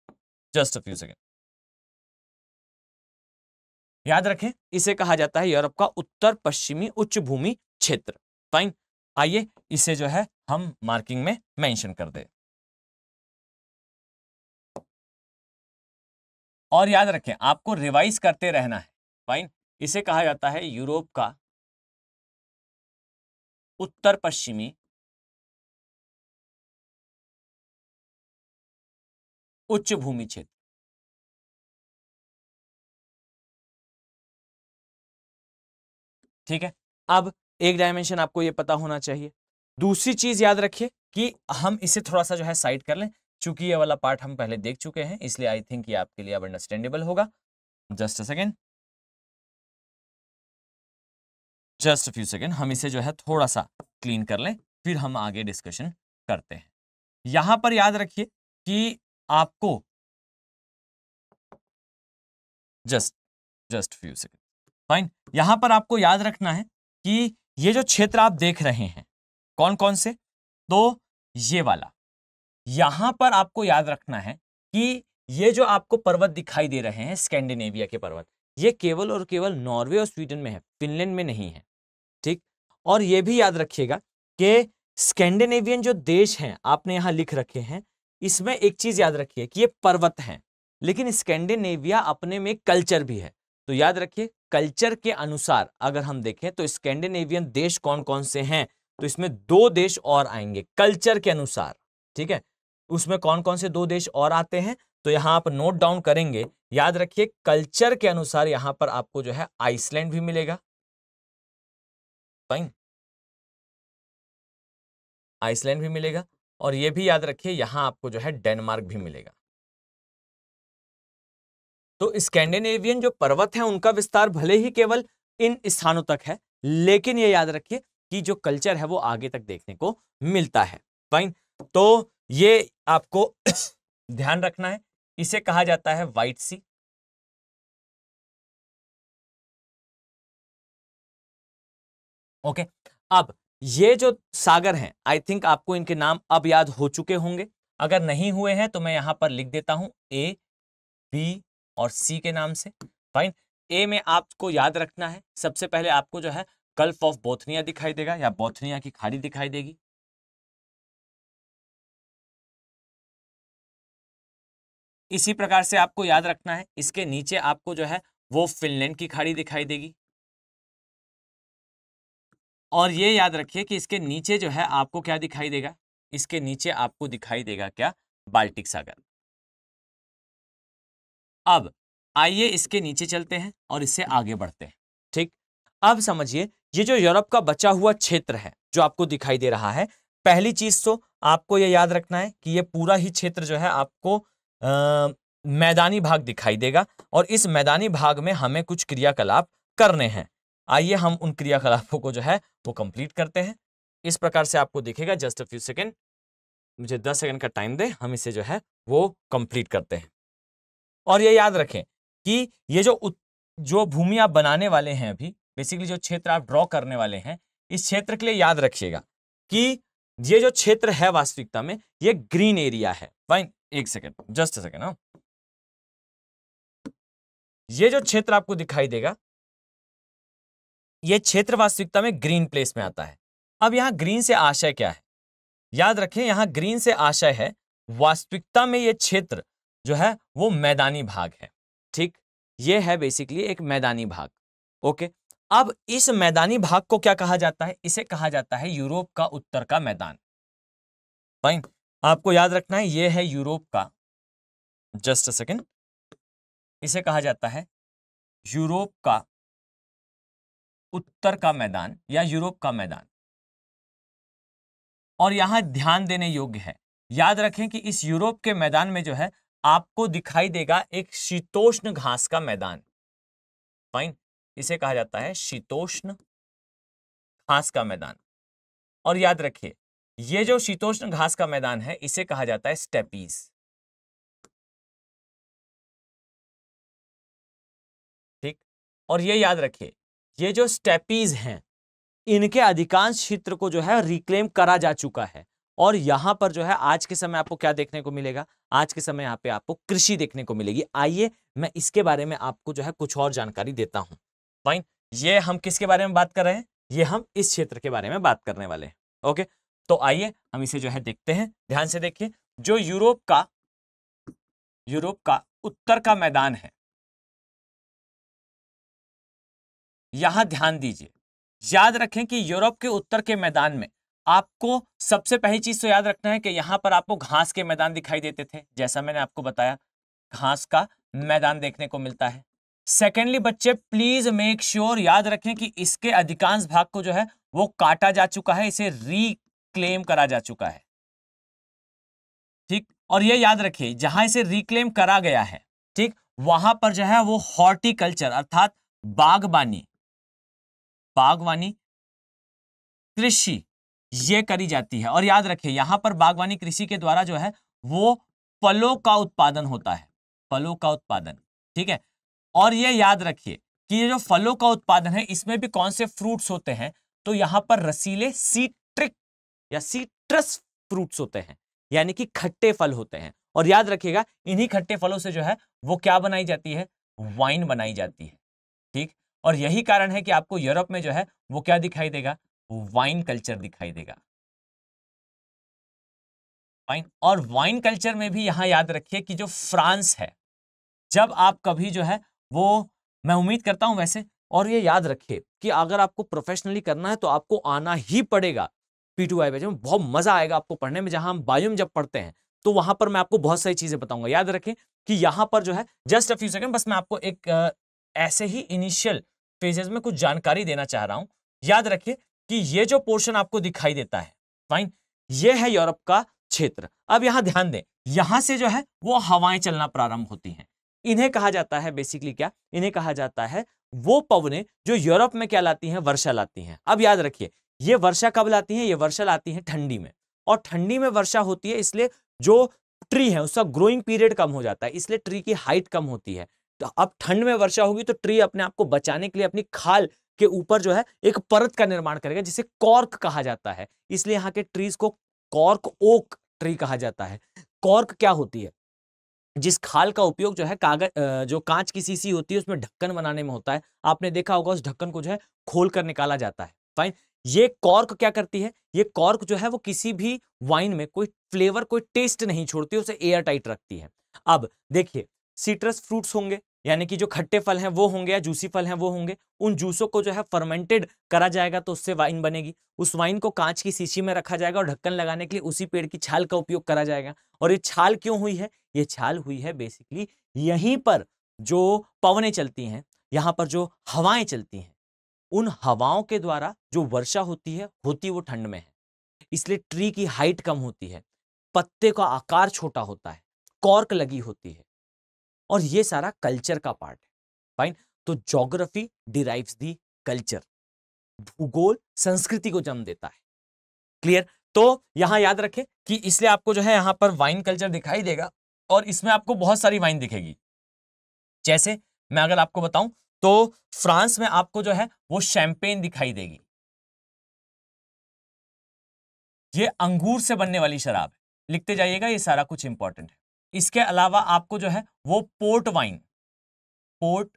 जस्ट अ फ्यू सेकेंड याद रखें इसे कहा जाता है यूरोप का उत्तर पश्चिमी उच्च भूमि क्षेत्र फाइन आइए इसे जो है हम मार्किंग में मेंशन कर दें और याद रखें आपको रिवाइज करते रहना है फाइन इसे कहा जाता है यूरोप का उत्तर पश्चिमी उच्च भूमि क्षेत्र ठीक है अब एक डायमेंशन आपको यह पता होना चाहिए दूसरी चीज याद रखिए कि हम इसे थोड़ा सा जो है साइड कर लें चूंकि ये वाला पार्ट हम पहले देख चुके हैं इसलिए आई थिंक ये आपके लिए अब अंडरस्टैंडेबल होगा just a second just a few second हम इसे जो है थोड़ा सा क्लीन कर लें फिर हम आगे डिस्कशन करते हैं यहां पर याद रखिए कि आपको just just few second fine यहां पर आपको याद रखना है कि ये जो क्षेत्र आप देख रहे हैं कौन कौन से तो ये वाला यहां पर आपको याद रखना है कि ये जो आपको पर्वत दिखाई दे रहे हैं स्कैंडिनेविया के पर्वत ये केवल और केवल नॉर्वे और स्वीडन में है फिनलैंड में नहीं है ठीक और ये भी याद रखिएगा कि स्कैंडिनेवियन जो देश हैं आपने यहाँ लिख रखे हैं इसमें एक चीज याद रखिए कि ये पर्वत हैं लेकिन स्कैंडिनेविया अपने में कल्चर भी है तो याद रखिए कल्चर के अनुसार अगर हम देखें तो स्कैंडिनेवियन देश कौन कौन से हैं तो इसमें दो देश और आएंगे कल्चर के अनुसार ठीक है उसमें कौन कौन से दो देश और आते हैं तो यहाँ आप नोट डाउन करेंगे याद रखिए कल्चर के अनुसार यहाँ पर आपको जो है आइसलैंड भी मिलेगा फाइन आइसलैंड भी मिलेगा और ये भी याद रखिए यहाँ आपको जो है डेनमार्क भी मिलेगा तो स्कैंडिनेवियन जो पर्वत हैं उनका विस्तार भले ही केवल इन स्थानों तक है लेकिन ये याद रखिए कि जो कल्चर है वो आगे तक देखने को मिलता है फाइन तो ये आपको ध्यान रखना है इसे कहा जाता है वाइट सी ओके अब ये जो सागर हैं आई थिंक आपको इनके नाम अब याद हो चुके होंगे अगर नहीं हुए हैं तो मैं यहां पर लिख देता हूं ए बी और सी के नाम से फाइन ए में आपको याद रखना है सबसे पहले आपको जो है गल्फ ऑफ बोथनिया दिखाई देगा या बोथनिया की खाड़ी दिखाई देगी इसी प्रकार से आपको याद रखना है इसके नीचे आपको जो है वो फिनलैंड की खाड़ी दिखाई देगी और ये याद रखिए कि इसके नीचे जो है आपको क्या दिखाई देगा इसके नीचे आपको दिखाई देगा क्या बाल्टिक सागर अब आइए इसके नीचे चलते हैं और इससे आगे बढ़ते हैं ठीक अब समझिए ये जो यूरोप का बचा हुआ क्षेत्र है जो आपको दिखाई दे रहा है पहली चीज तो आपको ये याद रखना है कि ये पूरा ही क्षेत्र जो है आपको मैदानी भाग दिखाई देगा और इस मैदानी भाग में हमें कुछ क्रियाकलाप करने हैं आइए हम उन क्रियाकलापों को जो है वो कंप्लीट करते हैं इस प्रकार से आपको दिखेगा जस्ट अ फ्यू सेकेंड मुझे दस सेकेंड का टाइम दें हम इसे जो है वो कंप्लीट करते हैं और ये याद रखें कि ये जो उत, जो भूमि आप बनाने वाले हैं अभी बेसिकली जो क्षेत्र आप ड्रॉ करने वाले हैं इस क्षेत्र के लिए याद रखिएगा कि ये जो क्षेत्र है वास्तविकता में ये ग्रीन एरिया है फाइन एक सेकेंड जस्ट अ सेकेंड हाँ। ये जो क्षेत्र आपको दिखाई देगा यह क्षेत्र वास्तविकता में ग्रीन प्लेस में आता है अब यहां ग्रीन से आशय क्या है याद रखें यहां ग्रीन से आशय है वास्तविकता में यह क्षेत्र जो है वो मैदानी भाग है ठीक ये है बेसिकली एक मैदानी भाग ओके अब इस मैदानी भाग को क्या कहा जाता है इसे कहा जाता है यूरोप का उत्तर का मैदान फाइन आपको याद रखना है ये है यूरोप का जस्ट अ सेकेंड इसे कहा जाता है यूरोप का उत्तर का मैदान या यूरोप का मैदान और यहां ध्यान देने योग्य है याद रखें कि इस यूरोप के मैदान में जो है आपको दिखाई देगा एक शीतोष्ण घास का मैदान फाइन इसे कहा जाता है शीतोष्ण घास का मैदान और याद रखिए ये जो शीतोष्ण घास का मैदान है इसे कहा जाता है स्टेपीज ठीक और ये याद रखिए ये जो स्टेपीज हैं इनके अधिकांश क्षेत्र को जो है रिक्लेम करा जा चुका है और यहां पर जो है आज के समय आपको क्या देखने को मिलेगा आज के समय यहाँ पे आपको कृषि देखने को मिलेगी आइए मैं इसके बारे में आपको जो है कुछ और जानकारी देता हूं फाइन ये हम किसके बारे में बात कर रहे हैं ये हम इस क्षेत्र के बारे में बात करने वाले हैं ओके तो आइए हम इसे जो है देखते हैं ध्यान से देखिए जो यूरोप का यूरोप का उत्तर का मैदान है यहां ध्यान दीजिए याद रखें कि यूरोप के उत्तर के मैदान में आपको सबसे पहली चीज तो याद रखना है कि यहां पर आपको घास के मैदान दिखाई देते थे जैसा मैंने आपको बताया घास का मैदान देखने को मिलता है सेकेंडली बच्चे प्लीज मेक श्योर याद रखें कि इसके अधिकांश भाग को जो है वो काटा जा चुका है इसे री रिक्लेम करा जा चुका है ठीक और ये याद रखिए जहां इसे रिक्लेम करा गया है ठीक वहां पर जो है वो हॉर्टिकल्चर अर्थात बागवानी बागवानी कृषि ये करी जाती है और याद रखिए यहां पर बागवानी कृषि के द्वारा जो है वो फलों का उत्पादन होता है फलों का उत्पादन ठीक है और ये याद रखिए कि ये जो फलों का उत्पादन है इसमें भी कौन से फ्रूट्स होते हैं तो यहां पर रसीले सीट या सीट्रस फ्रूट्स होते हैं यानी कि खट्टे फल होते हैं और याद रखिएगा इन्हीं खट्टे फलों से जो है वो क्या बनाई जाती है वाइन बनाई जाती है ठीक और यही कारण है कि आपको यूरोप में जो है वो क्या दिखाई देगा वाइन कल्चर दिखाई देगा वाइन और वाइन कल्चर में भी यहां याद रखिए कि जो फ्रांस है जब आप कभी जो है वो मैं उम्मीद करता हूं वैसे और ये याद रखिए कि अगर आपको प्रोफेशनली करना है तो आपको आना ही पड़ेगा पी टू वाई बैच में बहुत मजा आएगा आपको पढ़ने में जहां हम बायोम जब पढ़ते हैं तो वहां पर मैं आपको बहुत सारी चीजें बताऊंगा याद रखें कि यहां पर जो है जस्ट अ फ्यू सेकंड बस मैं आपको एक आ, ऐसे ही इनिशियल फेजेस में कुछ जानकारी देना चाह रहा हूं याद रखिए कि ये जो पोर्शन आपको दिखाई देता है फाइन ये है यूरोप का क्षेत्र अब यहां ध्यान दें यहां से जो है वो हवाएं चलना प्रारंभ होती हैं इन्हें कहा जाता है बेसिकली क्या इन्हें कहा जाता है वो पवने जो यूरोप में क्या लाती हैं वर्षा लाती हैं अब याद रखिए ये वर्षा कब लाती है ये वर्षा लाती है ठंडी में और ठंडी में वर्षा होती है इसलिए जो ट्री है उसका ग्रोइंग पीरियड कम हो जाता है इसलिए ट्री की हाइट कम होती है तो अब ठंड में वर्षा होगी तो ट्री अपने आप को बचाने के लिए अपनी खाल के ऊपर जो है एक परत का निर्माण करेगा जिसे कॉर्क कहा जाता है इसलिए यहाँ के ट्रीज को कॉर्क ओक ट्री कहा जाता है कॉर्क क्या होती है जिस खाल का उपयोग जो है कागज जो कांच की सीसी होती है उसमें ढक्कन बनाने में होता है आपने देखा होगा उस ढक्कन को जो है खोल कर निकाला जाता है फाइन ये कॉर्क क्या करती है ये कॉर्क जो है वो किसी भी वाइन में कोई फ्लेवर कोई टेस्ट नहीं छोड़ती उसे एयर टाइट रखती है अब देखिए सिट्रस फ्रूट्स होंगे यानी कि जो खट्टे फल हैं वो होंगे या जूसी फल हैं वो होंगे उन जूसों को जो है फर्मेंटेड करा जाएगा तो उससे वाइन बनेगी उस वाइन को कांच की शीशी में रखा जाएगा और ढक्कन लगाने के लिए उसी पेड़ की छाल का उपयोग करा जाएगा और ये छाल क्यों हुई है ये छाल हुई है बेसिकली यहीं पर जो पवने चलती हैं यहाँ पर जो हवाएं चलती हैं उन हवाओं के द्वारा जो वर्षा होती है होती वो ठंड में है इसलिए ट्री की हाइट कम होती है पत्ते का आकार छोटा होता है कॉर्क लगी होती है और ये सारा कल्चर का पार्ट है फाइन तो जोग्राफी डिराइव्स दी कल्चर भूगोल संस्कृति को जन्म देता है क्लियर तो यहां याद रखें कि इसलिए आपको जो है यहां पर वाइन कल्चर दिखाई देगा और इसमें आपको बहुत सारी वाइन दिखेगी जैसे मैं अगर आपको बताऊं तो फ्रांस में आपको जो है वो शैंपेन दिखाई देगी ये अंगूर से बनने वाली शराब है लिखते जाइएगा ये सारा कुछ इंपॉर्टेंट है इसके अलावा आपको जो है वो पोर्ट वाइन पोर्ट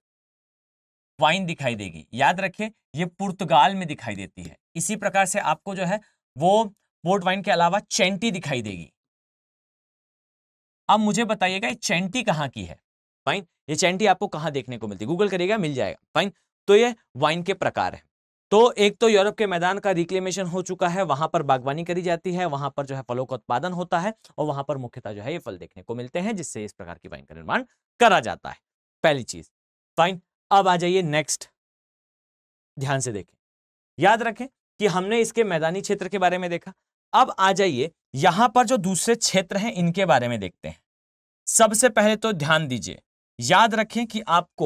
वाइन दिखाई देगी याद रखिए ये पुर्तगाल में दिखाई देती है इसी प्रकार से आपको जो है वो पोर्ट वाइन के अलावा चेंटी दिखाई देगी अब मुझे बताइएगा ये चेंटी कहाँ की है फाइन ये चैंटी आपको कहाँ देखने को मिलती है गूगल करिएगा मिल जाएगा फाइन तो ये वाइन के प्रकार है तो एक तो यूरोप के मैदान का रिक्लेमेशन हो चुका है वहां पर बागवानी करी जाती है वहां पर जो है फलों का उत्पादन होता है और वहां पर मुख्यतः जो है ये फल देखने को मिलते हैं जिससे इस प्रकार की वाइन का निर्माण करा जाता है पहली चीज फाइन अब आ जाइए नेक्स्ट ध्यान से देखें याद रखें कि हमने इसके मैदानी क्षेत्र के बारे में देखा अब आ जाइए यहां पर जो दूसरे क्षेत्र हैं इनके बारे में देखते हैं सबसे पहले तो ध्यान दीजिए याद रखें कि आपको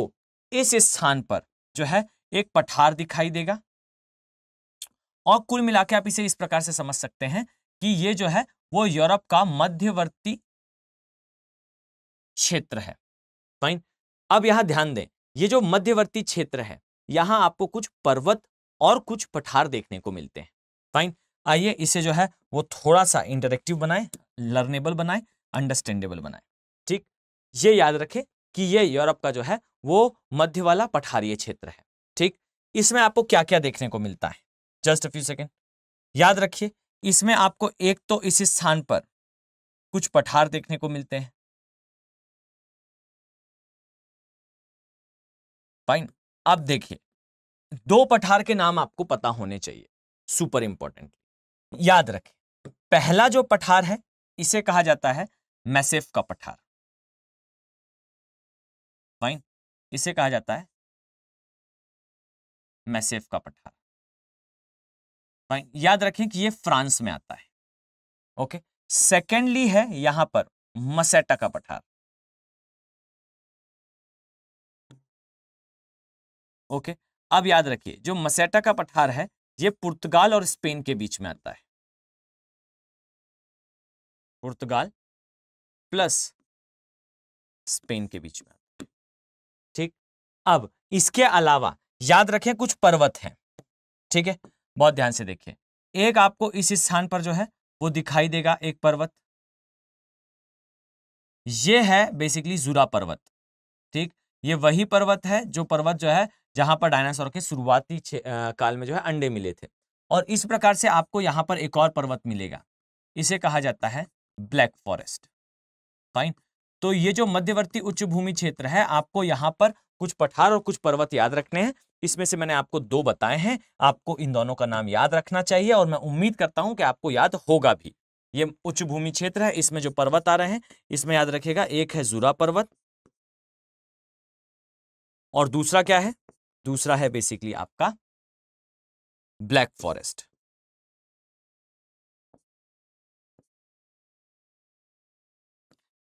इस स्थान पर जो है एक पठार दिखाई देगा और कुल मिला के आप इसे इस प्रकार से समझ सकते हैं कि ये जो है वो यूरोप का मध्यवर्ती क्षेत्र है फाइन अब यहां ध्यान दें ये जो मध्यवर्ती क्षेत्र है यहां आपको कुछ पर्वत और कुछ पठार देखने को मिलते हैं फाइन आइए इसे जो है वो थोड़ा सा इंटरेक्टिव बनाए लर्नेबल बनाए अंडरस्टैंडेबल बनाए ठीक ये याद रखें कि ये यूरोप का जो है वो मध्य वाला पठारीय क्षेत्र है ठीक इसमें आपको क्या क्या देखने को मिलता है जस्ट अ फ्यू सेकेंड याद रखिए इसमें आपको एक तो इस स्थान पर कुछ पठार देखने को मिलते हैं फाइन अब देखिए दो पठार के नाम आपको पता होने चाहिए सुपर इंपॉर्टेंट याद रखें पहला जो पठार है इसे कहा जाता है मैसेफ का पठार फाइन इसे कहा जाता है मैसेफ का पठार फाइन याद रखें कि ये फ्रांस में आता है ओके सेकेंडली है यहां पर मसेटा का पठार ओके अब याद रखिए जो मसेटा का पठार है ये पुर्तगाल और स्पेन के बीच में आता है पुर्तगाल प्लस स्पेन के बीच में अब इसके अलावा याद रखें कुछ पर्वत हैं ठीक है बहुत ध्यान से देखिए एक आपको इस स्थान पर जो है वो दिखाई देगा एक पर्वत ये है बेसिकली जुरा पर्वत ठीक ये वही पर्वत है जो पर्वत जो है जहां पर डायनासोर के शुरुआती काल में जो है अंडे मिले थे और इस प्रकार से आपको यहां पर एक और पर्वत मिलेगा इसे कहा जाता है ब्लैक फॉरेस्ट फाइन तो ये जो मध्यवर्ती उच्च भूमि क्षेत्र है आपको यहाँ पर कुछ पठार और कुछ पर्वत याद रखने हैं इसमें से मैंने आपको दो बताए हैं आपको इन दोनों का नाम याद रखना चाहिए और मैं उम्मीद करता हूं कि आपको याद होगा भी ये उच्च भूमि क्षेत्र है इसमें जो पर्वत आ रहे हैं इसमें याद रखेगा एक है जुरा पर्वत और दूसरा क्या है दूसरा है बेसिकली आपका ब्लैक फॉरेस्ट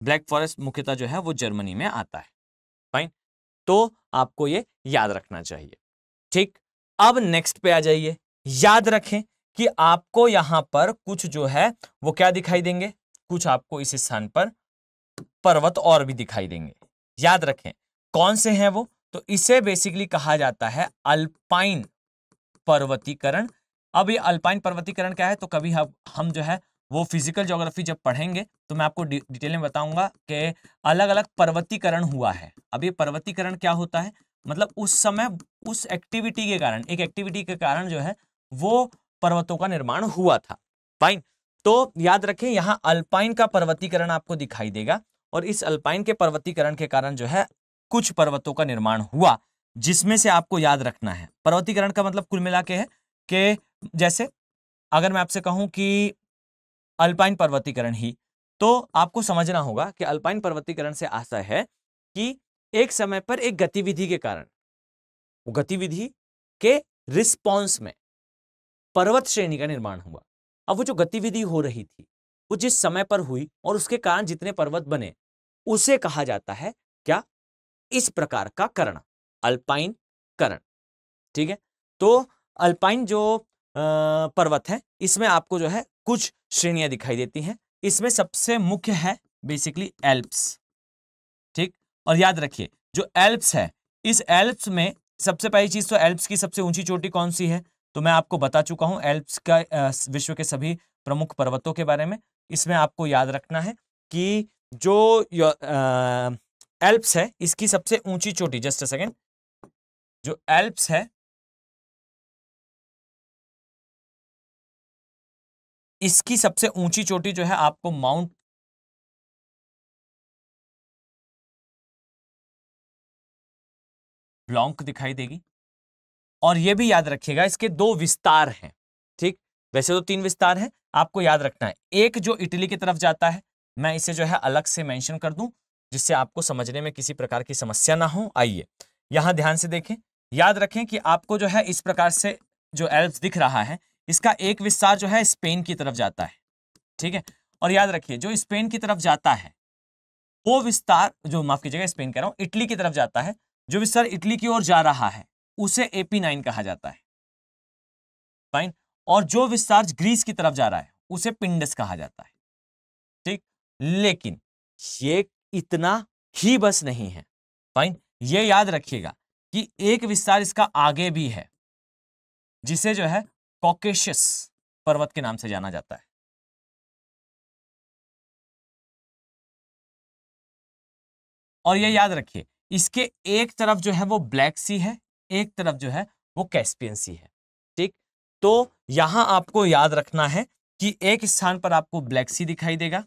ब्लैक फॉरेस्ट मुख्यतः जो है वो जर्मनी में आता है फाइन तो आपको ये याद रखना चाहिए ठीक अब नेक्स्ट पे आ जाइए याद रखें कि आपको यहां पर कुछ जो है वो क्या दिखाई देंगे कुछ आपको इस स्थान पर पर्वत और भी दिखाई देंगे याद रखें कौन से हैं वो तो इसे बेसिकली कहा जाता है अल्पाइन पर्वतीकरण अब ये अल्पाइन पर्वतीकरण क्या है तो कभी हम हम जो है वो फिजिकल जोग्राफी जब पढ़ेंगे तो मैं आपको डिटेल में बताऊंगा कि अलग अलग पर्वतीकरण हुआ है अब ये पर्वतीकरण क्या होता है मतलब उस समय उस एक्टिविटी के कारण एक एक्टिविटी के कारण जो है वो पर्वतों का निर्माण हुआ था फाइन तो याद रखें यहाँ अल्पाइन का पर्वतीकरण आपको दिखाई देगा और इस अल्पाइन के पर्वतीकरण के कारण जो है कुछ पर्वतों का निर्माण हुआ जिसमें से आपको याद रखना है पर्वतीकरण का मतलब कुल मिला के है कि जैसे अगर मैं आपसे कहूं कि अल्पाइन पर्वतीकरण ही तो आपको समझना होगा कि अल्पाइन पर्वतीकरण से आशा है कि एक समय पर एक गतिविधि के कारण वो गतिविधि के रिस्पॉन्स में पर्वत श्रेणी का निर्माण हुआ अब वो जो गतिविधि हो रही थी वो जिस समय पर हुई और उसके कारण जितने पर्वत बने उसे कहा जाता है क्या इस प्रकार का करण अल्पाइन करण ठीक है तो अल्पाइन जो पर्वत है इसमें आपको जो है कुछ श्रेणियां दिखाई देती हैं इसमें सबसे मुख्य है बेसिकली एल्प्स ठीक और याद रखिए जो एल्प्स है इस एल्प्स में सबसे पहली चीज तो एल्प्स की सबसे ऊंची चोटी कौन सी है तो मैं आपको बता चुका हूं एल्प्स का विश्व के सभी प्रमुख पर्वतों के बारे में इसमें आपको याद रखना है कि जो एल्प्स है इसकी सबसे ऊंची चोटी जस्ट अ सेकेंड जो एल्प्स है इसकी सबसे ऊंची चोटी जो है आपको माउंट ब्लॉन्क दिखाई देगी और यह भी याद रखिएगा इसके दो विस्तार हैं ठीक वैसे तो तीन विस्तार हैं आपको याद रखना है एक जो इटली की तरफ जाता है मैं इसे जो है अलग से मेंशन कर दूं जिससे आपको समझने में किसी प्रकार की समस्या ना हो आइए यहां ध्यान से देखें याद रखें कि आपको जो है इस प्रकार से जो एल्प दिख रहा है इसका एक विस्तार जो है स्पेन की तरफ जाता है ठीक है और याद रखिए जो स्पेन की तरफ जाता है वो विस्तार जो माफ कीजिएगा स्पेन कह रहा हूं इटली की तरफ जाता है जो विस्तार इटली की ओर जा रहा है उसे एपी नाइन कहा जाता है फाइन और जो विस्तार ग्रीस की तरफ जा रहा है उसे पिंडस कहा जाता है ठीक लेकिन ये इतना ही बस नहीं है फाइन ये याद रखिएगा कि एक विस्तार इसका आगे भी है जिसे जो है कॉकेशियस पर्वत के नाम से जाना जाता है और ये याद रखिए इसके एक तरफ जो है वो ब्लैक सी है एक तरफ जो है वो कैस्पियन सी है ठीक तो यहां आपको याद रखना है कि एक स्थान पर आपको ब्लैक सी दिखाई देगा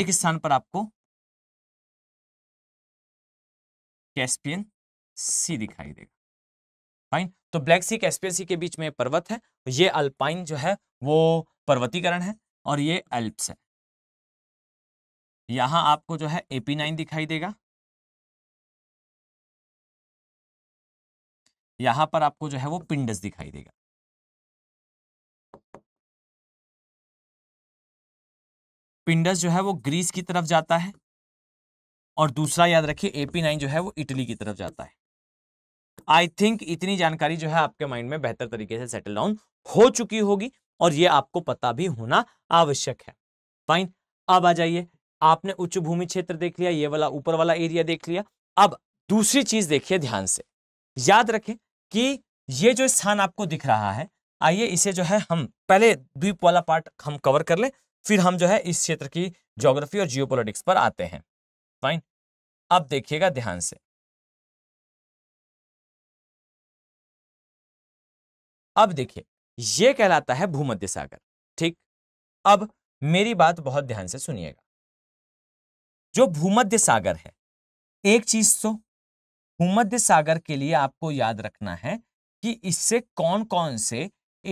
एक स्थान पर आपको कैस्पियन सी दिखाई देगा अल्पाइन तो ब्लैक सी कैसपियर सी के बीच में पर्वत है तो ये अल्पाइन जो है वो पर्वतीकरण है और ये एल्प्स है यहां आपको जो है एपी नाइन दिखाई देगा यहां पर आपको जो है वो पिंडस दिखाई देगा पिंडस जो है वो ग्रीस की तरफ जाता है और दूसरा याद रखिए एपी नाइन जो है वो इटली की तरफ जाता है आई थिंक इतनी जानकारी जो है आपके माइंड में बेहतर तरीके से सेटल डाउन हो चुकी होगी और ये आपको पता भी होना आवश्यक है फाइन अब आ जाइए आपने उच्च भूमि क्षेत्र देख लिया ये वाला ऊपर वाला एरिया देख लिया अब दूसरी चीज देखिए ध्यान से याद रखें कि ये जो स्थान आपको दिख रहा है आइए इसे जो है हम पहले द्वीप वाला पार्ट हम कवर कर ले फिर हम जो है इस क्षेत्र की ज्योग्राफी और जियोपॉलिटिक्स पर आते हैं फाइन अब देखिएगा ध्यान से अब देखिए यह कहलाता है भूमध्य सागर ठीक अब मेरी बात बहुत ध्यान से सुनिएगा जो भूमध्य सागर है एक चीज तो भूमध्य सागर के लिए आपको याद रखना है कि इससे कौन कौन से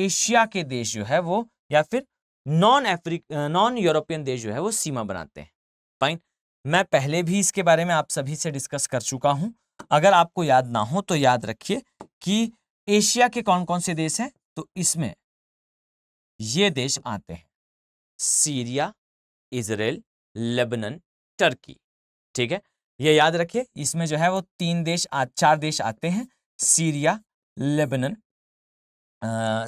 एशिया के देश जो है वो या फिर नॉन अफ्रीक नॉन यूरोपियन देश जो है वो सीमा बनाते हैं फाइन मैं पहले भी इसके बारे में आप सभी से डिस्कस कर चुका हूं अगर आपको याद ना हो तो याद रखिए कि एशिया के कौन कौन से देश हैं तो इसमें ये देश आते हैं सीरिया इसराइल लेबनन टर्की ठीक है ये याद रखिए इसमें जो है वो तीन देश आ, चार देश आते हैं Syria Lebanon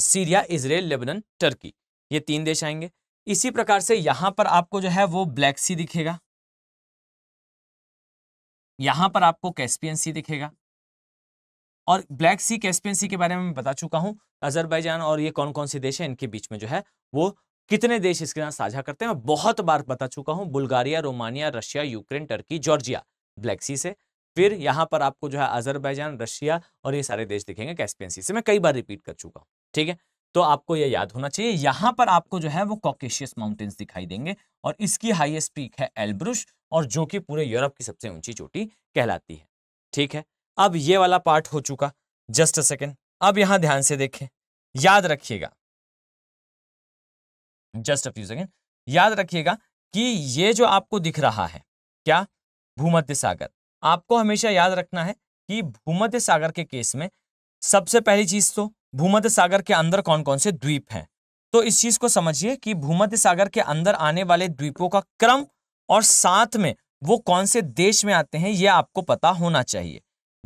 Syria Israel Lebanon Turkey ये तीन देश आएंगे इसी प्रकार से यहां पर आपको जो है वो ब्लैक सी दिखेगा यहां पर आपको कैस्पियन सी दिखेगा और ब्लैक सी कैस्पियन सी के बारे में बता चुका हूँ अजरबैजान और ये कौन कौन से देश है इनके बीच में जो है वो कितने देश इसके साथ साझा करते हैं मैं बहुत बार बता चुका हूँ Bulgaria Romania Russia Ukraine Turkey Georgia Black Sea से फिर यहाँ पर आपको जो है अजरबैजान रशिया और ये सारे देश दिखेंगे कैस्पियन सी से मैं कई बार रिपीट कर चुका हूँ ठीक है तो आपको ये याद होना चाहिए यहाँ पर आपको जो है वो कॉकेशियस माउंटेन्स दिखाई देंगे और इसकी हाईएस्ट पीक है एल्ब्रुश और जो कि पूरे यूरोप की सबसे ऊंची चोटी कहलाती है ठीक है अब ये वाला पार्ट हो चुका जस्ट अ सेकेंड अब यहां ध्यान से देखें याद रखिएगा जस्ट अ फ्यू सेकेंड याद रखिएगा कि ये जो आपको दिख रहा है क्या भूमध्य सागर आपको हमेशा याद रखना है कि भूमध्य सागर के केस में सबसे पहली चीज तो भूमध्य सागर के अंदर कौन कौन से द्वीप हैं तो इस चीज को समझिए कि भूमध्य सागर के अंदर आने वाले द्वीपों का क्रम और साथ में वो कौन से देश में आते हैं ये आपको पता होना चाहिए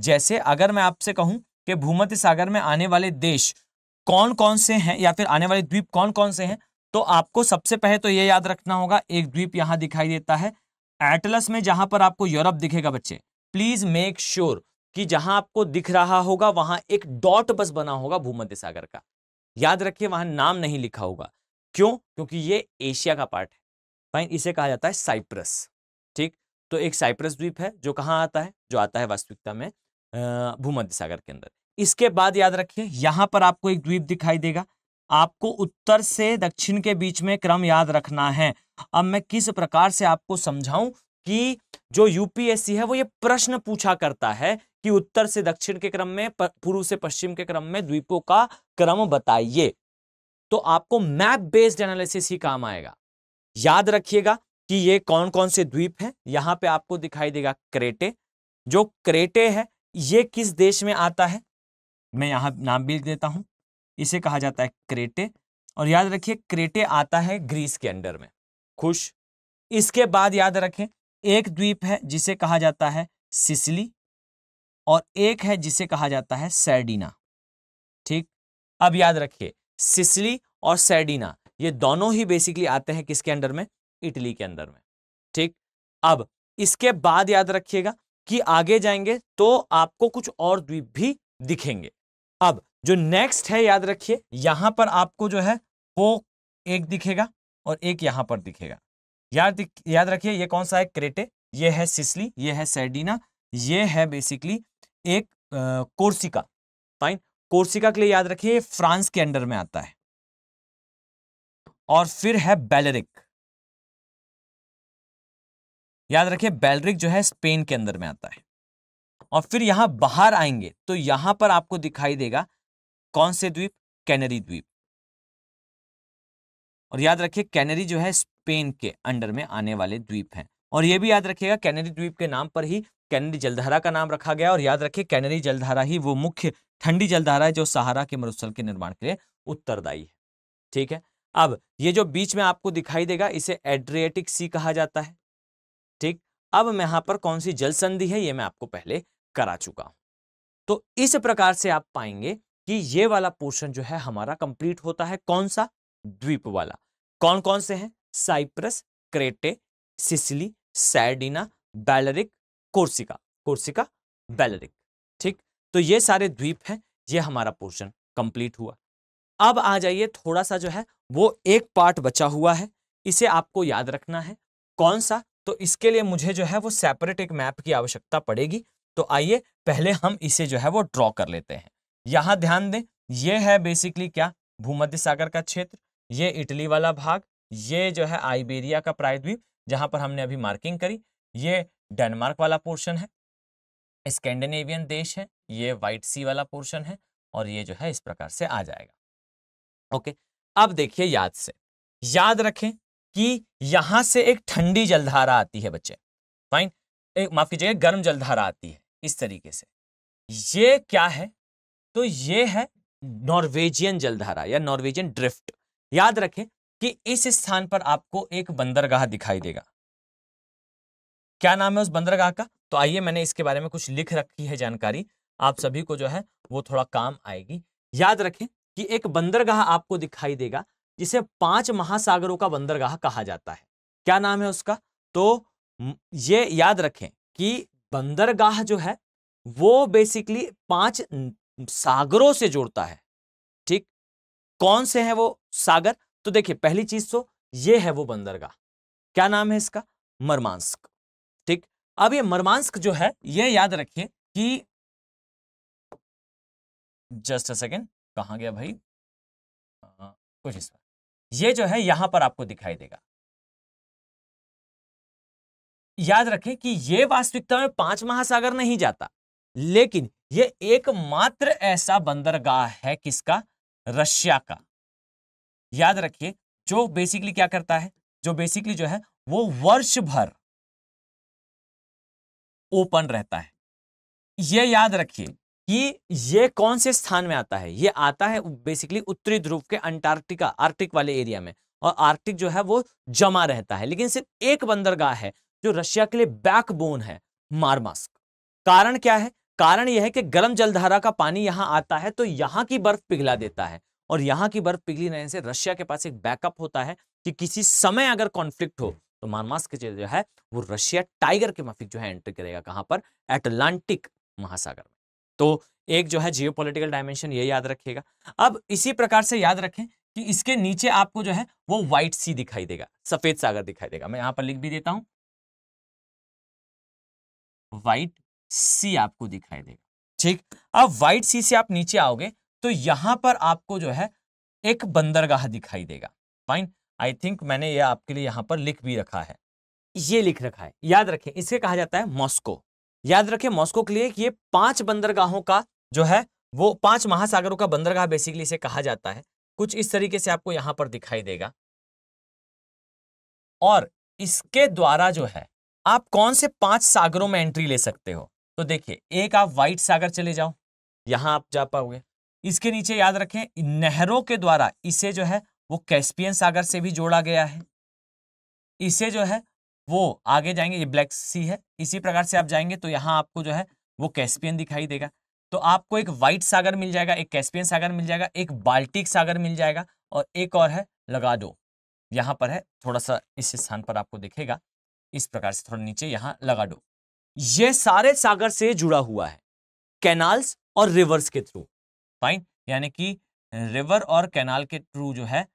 जैसे अगर मैं आपसे कहूं कि भूमध्य सागर में आने वाले देश कौन कौन से हैं या फिर आने वाले द्वीप कौन कौन से हैं तो आपको सबसे पहले तो ये याद रखना होगा एक द्वीप यहां दिखाई देता है एटलस में जहां पर आपको यूरोप दिखेगा बच्चे प्लीज मेक श्योर कि जहां आपको दिख रहा होगा वहां एक डॉट बस बना होगा भूमध्य सागर का याद रखिए वहां नाम नहीं लिखा होगा क्यों क्योंकि ये एशिया का पार्ट है फाइन इसे कहा जाता है साइप्रस ठीक तो एक साइप्रस द्वीप है जो कहाँ आता है जो आता है वास्तविकता में भूमध्य सागर के अंदर इसके बाद याद रखिए यहां पर आपको एक द्वीप दिखाई देगा आपको उत्तर से दक्षिण के बीच में क्रम याद रखना है अब मैं किस प्रकार से आपको समझाऊं कि जो यूपीएससी है वो ये प्रश्न पूछा करता है कि उत्तर से दक्षिण के क्रम में पूर्व से पश्चिम के क्रम में द्वीपों का क्रम बताइए तो आपको मैप बेस्ड एनालिसिस ही काम आएगा याद रखिएगा कि ये कौन कौन से द्वीप हैं यहाँ पे आपको दिखाई देगा क्रेटे जो क्रेटे है ये किस देश में आता है मैं यहाँ नाम भी देता हूँ इसे कहा जाता है क्रेटे और याद रखिए क्रेटे आता है ग्रीस के अंडर में खुश इसके बाद याद रखें एक द्वीप है जिसे कहा जाता है सिसली और एक है जिसे कहा जाता है सैडीना ठीक अब याद रखिए सिसली और सैडीना ये दोनों ही बेसिकली आते हैं किसके अंडर में इटली के अंदर में ठीक अब इसके बाद याद रखिएगा कि आगे जाएंगे तो आपको कुछ और द्वीप भी दिखेंगे अब जो नेक्स्ट है याद रखिए यहां पर आपको जो है वो एक दिखेगा और एक यहां पर दिखेगा याद याद रखिए ये कौन सा है क्रेटे ये है सिसली ये है सैडीना ये है बेसिकली एक कोर्सिका फाइन कोर्सिका के लिए याद रखिए फ्रांस के अंडर में आता है और फिर है बेलरिक याद रखिए बेलरिक जो है स्पेन के अंदर में आता है और फिर यहां बाहर आएंगे तो यहां पर आपको दिखाई देगा कौन से द्वीप कैनरी द्वीप और याद रखिए कैनरी जो है स्पेन के अंडर में आने वाले द्वीप हैं और ये भी याद रखिएगा कैनरी द्वीप के नाम पर ही कैनरी जलधारा का नाम रखा गया और याद रखिए कैनरी जलधारा ही वो मुख्य ठंडी जलधारा है जो सहारा के मरुस्थल के निर्माण के लिए उत्तरदायी है ठीक है अब ये जो बीच में आपको दिखाई देगा इसे एड्रिएटिक सी कहा जाता है ठीक अब मैं यहां पर कौन सी जल संधि है ये मैं आपको पहले करा चुका हूं तो इस प्रकार से आप पाएंगे कि ये वाला पोर्शन जो है हमारा कंप्लीट होता है कौन सा द्वीप वाला कौन कौन से हैं Cyprus Crete Sicily Sardinia Balearic Corsica Corsica Balearic ठीक तो ये सारे द्वीप हैं ये हमारा पोर्शन कंप्लीट हुआ अब आ जाइए थोड़ा सा जो है वो एक पार्ट बचा हुआ है इसे आपको याद रखना है कौन सा तो इसके लिए मुझे जो है वो सेपरेट एक मैप की आवश्यकता पड़ेगी तो आइए पहले हम इसे जो है वो ड्रॉ कर लेते हैं यहां ध्यान दें ये है बेसिकली क्या भूमध्य सागर का क्षेत्र ये इटली वाला भाग ये जो है आइबेरिया का प्रायद्वीप जहां पर हमने अभी मार्किंग करी ये डेनमार्क वाला पोर्शन है स्कैंडिनेवियन देश है ये व्हाइट सी वाला पोर्शन है और ये जो है इस प्रकार से आ जाएगा ओके अब देखिए याद से याद रखें कि यहां से एक ठंडी जलधारा आती है बच्चे फाइन एक माफ कीजिए गर्म जलधारा आती है इस तरीके से ये क्या है तो ये है नॉर्वेजियन जलधारा या नॉर्वेजियन ड्रिफ्ट याद रखें कि इस स्थान पर आपको एक बंदरगाह दिखाई देगा क्या नाम है उस बंदरगाह का तो आइए मैंने इसके बारे में कुछ लिख रखी है जानकारी आप सभी को जो है वो थोड़ा काम आएगी याद रखें कि एक बंदरगाह आपको दिखाई देगा जिसे पांच महासागरों का बंदरगाह कहा जाता है क्या नाम है उसका तो ये याद रखें कि बंदरगाह जो है वो बेसिकली पांच सागरों से जोड़ता है ठीक कौन से हैं वो सागर तो देखिए पहली चीज तो ये है वो बंदरगाह क्या नाम है इसका मरमांस्क ठीक अब ये मरमांस्क जो है ये याद रखिए कि जस्ट अ सेकेंड कहा गया भाई आ, कुछ इस बार ये जो है यहां पर आपको दिखाई देगा याद रखें कि ये वास्तविकता में पांच महासागर नहीं जाता लेकिन ये एकमात्र ऐसा बंदरगाह है किसका रशिया का याद रखिए जो बेसिकली क्या करता है जो बेसिकली जो है वो वर्ष भर ओपन रहता है ये याद रखिए कि ये कौन से स्थान में आता है ये आता है बेसिकली उत्तरी ध्रुव के अंटार्कटिका आर्कटिक वाले एरिया में और आर्कटिक जो है वो जमा रहता है लेकिन सिर्फ एक बंदरगाह है जो रशिया के लिए बैकबोन है मारमास्क कारण क्या है कारण यह है कि गर्म जलधारा का पानी यहाँ आता है तो यहाँ की बर्फ पिघला देता है और यहाँ की बर्फ पिघली रहने से रशिया के पास एक बैकअप होता है कि किसी समय अगर कॉन्फ्लिक्ट हो तो मारमास्क जो है वो रशिया टाइगर के माफिक जो है एंट्री करेगा कहां पर एटलांटिक महासागर में तो एक जो है जियो पोलिटिकल डायमेंशन ये याद रखिएगा अब इसी प्रकार से याद रखें कि इसके नीचे आपको जो है वो व्हाइट सी दिखाई देगा सफेद सागर दिखाई देगा मैं यहां पर लिख भी देता हूं व्हाइट सी आपको दिखाई देगा ठीक अब व्हाइट सी से आप नीचे आओगे तो यहां पर आपको जो है एक बंदरगाह दिखाई देगा फाइन आई थिंक मैंने ये आपके लिए यहां पर लिख भी रखा है ये लिख रखा है याद रखें इसे कहा जाता है मॉस्को याद रखें मॉस्को के लिए ये पांच बंदरगाहों का जो है वो पांच महासागरों का बंदरगाह बेसिकली इसे कहा जाता है कुछ इस तरीके से आपको यहां पर दिखाई देगा और इसके द्वारा जो है आप कौन से पांच सागरों में एंट्री ले सकते हो तो देखिए एक आप व्हाइट सागर चले जाओ यहां आप जा पाओगे इसके नीचे याद रखें नहरों के द्वारा इसे जो है वो कैस्पियन सागर से भी जोड़ा गया है इसे जो है वो आगे जाएंगे ये ब्लैक सी है इसी प्रकार से आप जाएंगे तो यहाँ आपको जो है वो कैस्पियन दिखाई देगा तो आपको एक व्हाइट सागर मिल जाएगा एक कैस्पियन सागर मिल जाएगा एक बाल्टिक सागर मिल जाएगा और एक और है लगाडो यहाँ पर है थोड़ा सा इस स्थान पर आपको दिखेगा इस प्रकार से थोड़ा नीचे यहाँ लगाडो ये सारे सागर से जुड़ा हुआ है कैनाल्स और रिवर्स के थ्रू फाइन यानी कि रिवर और कैनाल के थ्रू जो है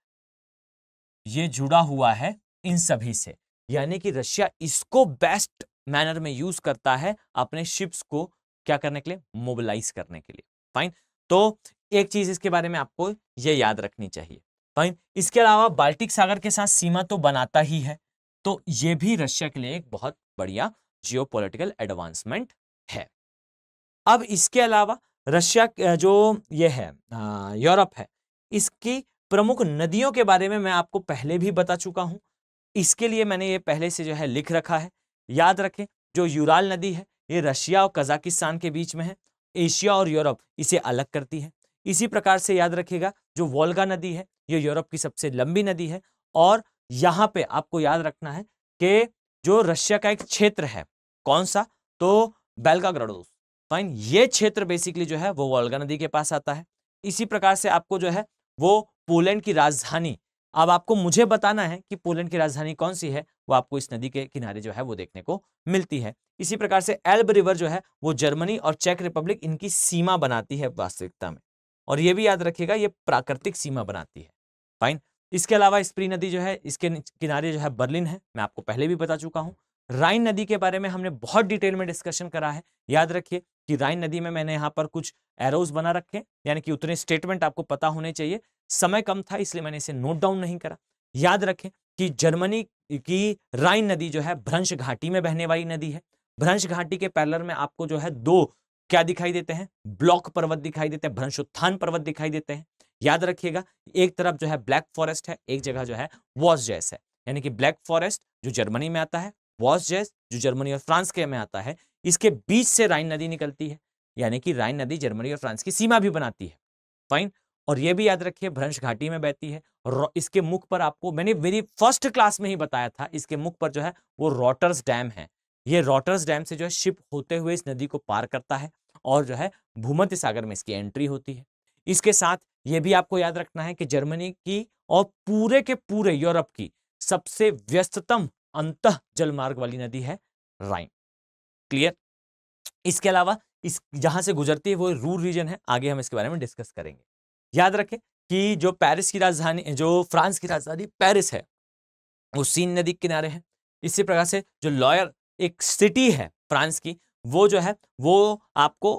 ये जुड़ा हुआ है इन सभी से यानी कि रशिया इसको बेस्ट मैनर में यूज करता है अपने शिप्स को क्या करने के लिए मोबिलाइज करने के लिए फाइन तो एक चीज इसके बारे में आपको यह याद रखनी चाहिए फाइन इसके अलावा बाल्टिक सागर के साथ सीमा तो बनाता ही है तो ये भी रशिया के लिए एक बहुत बढ़िया जियो एडवांसमेंट है अब इसके अलावा रशिया जो ये है यूरोप है इसकी प्रमुख नदियों के बारे में मैं आपको पहले भी बता चुका हूं इसके लिए मैंने ये पहले से जो है लिख रखा है याद रखें जो यूराल नदी है ये रशिया और कजाकिस्तान के बीच में है एशिया और यूरोप इसे अलग करती है इसी प्रकार से याद रखेगा जो वोल्गा नदी है ये यूरोप की सबसे लंबी नदी है और यहाँ पे आपको याद रखना है कि जो रशिया का एक क्षेत्र है कौन सा तो बेलगाग्रडोस फाइन ये क्षेत्र बेसिकली जो है वो वोल्गा नदी के पास आता है इसी प्रकार से आपको जो है वो पोलैंड की राजधानी अब आपको मुझे बताना है कि पोलैंड की राजधानी कौन सी है वो आपको इस नदी के किनारे जो है वो देखने को मिलती है इसी प्रकार से एल्ब रिवर जो है वो जर्मनी और चेक रिपब्लिक इनकी सीमा बनाती है वास्तविकता में और ये भी याद रखिएगा ये प्राकृतिक सीमा बनाती है फाइन इसके अलावा स्प्री नदी जो है इसके किनारे जो है बर्लिन है मैं आपको पहले भी बता चुका हूँ राइन नदी के बारे में हमने बहुत डिटेल में डिस्कशन करा है याद रखिए कि राइन नदी में मैंने यहाँ पर कुछ एरोज बना रखे यानी कि उतने स्टेटमेंट आपको पता होने चाहिए समय कम था इसलिए मैंने इसे नोट डाउन नहीं करा याद रखें कि जर्मनी की राइन नदी जो है भ्रंश घाटी में बहने वाली नदी है भ्रंश घाटी के पैलर में आपको जो है दो क्या दिखाई देते हैं ब्लॉक पर्वत दिखाई देते हैं भ्रंशोत्थान पर्वत दिखाई देते हैं याद रखिएगा एक तरफ जो है ब्लैक फॉरेस्ट है एक जगह जो है वॉस जैस है यानी कि ब्लैक फॉरेस्ट जो जर्मनी में आता है वॉसजेस जो जर्मनी और फ्रांस के में आता है इसके बीच से राइन नदी निकलती है यानी कि राइन नदी जर्मनी और फ्रांस की सीमा भी बनाती है फाइन और ये भी याद रखिए भ्रंश घाटी में बहती है और इसके मुख पर आपको मैंने मेरी फर्स्ट क्लास में ही बताया था इसके मुख पर जो है वो रॉटर्स डैम है ये रॉटर्स डैम से जो है शिप होते हुए इस नदी को पार करता है और जो है भूमध्य सागर में इसकी एंट्री होती है इसके साथ ये भी आपको याद रखना है कि जर्मनी की और पूरे के पूरे यूरोप की सबसे व्यस्ततम अंत जलमार्ग वाली नदी है राइन क्लियर इसके अलावा इस जहां से गुजरती है वो रूर रीजन है आगे हम इसके बारे में डिस्कस करेंगे याद रखें कि जो पेरिस की राजधानी जो फ्रांस की राजधानी पेरिस है वो सीन नदी के किनारे है इसी प्रकार से जो लॉयर एक सिटी है फ्रांस की वो जो है वो आपको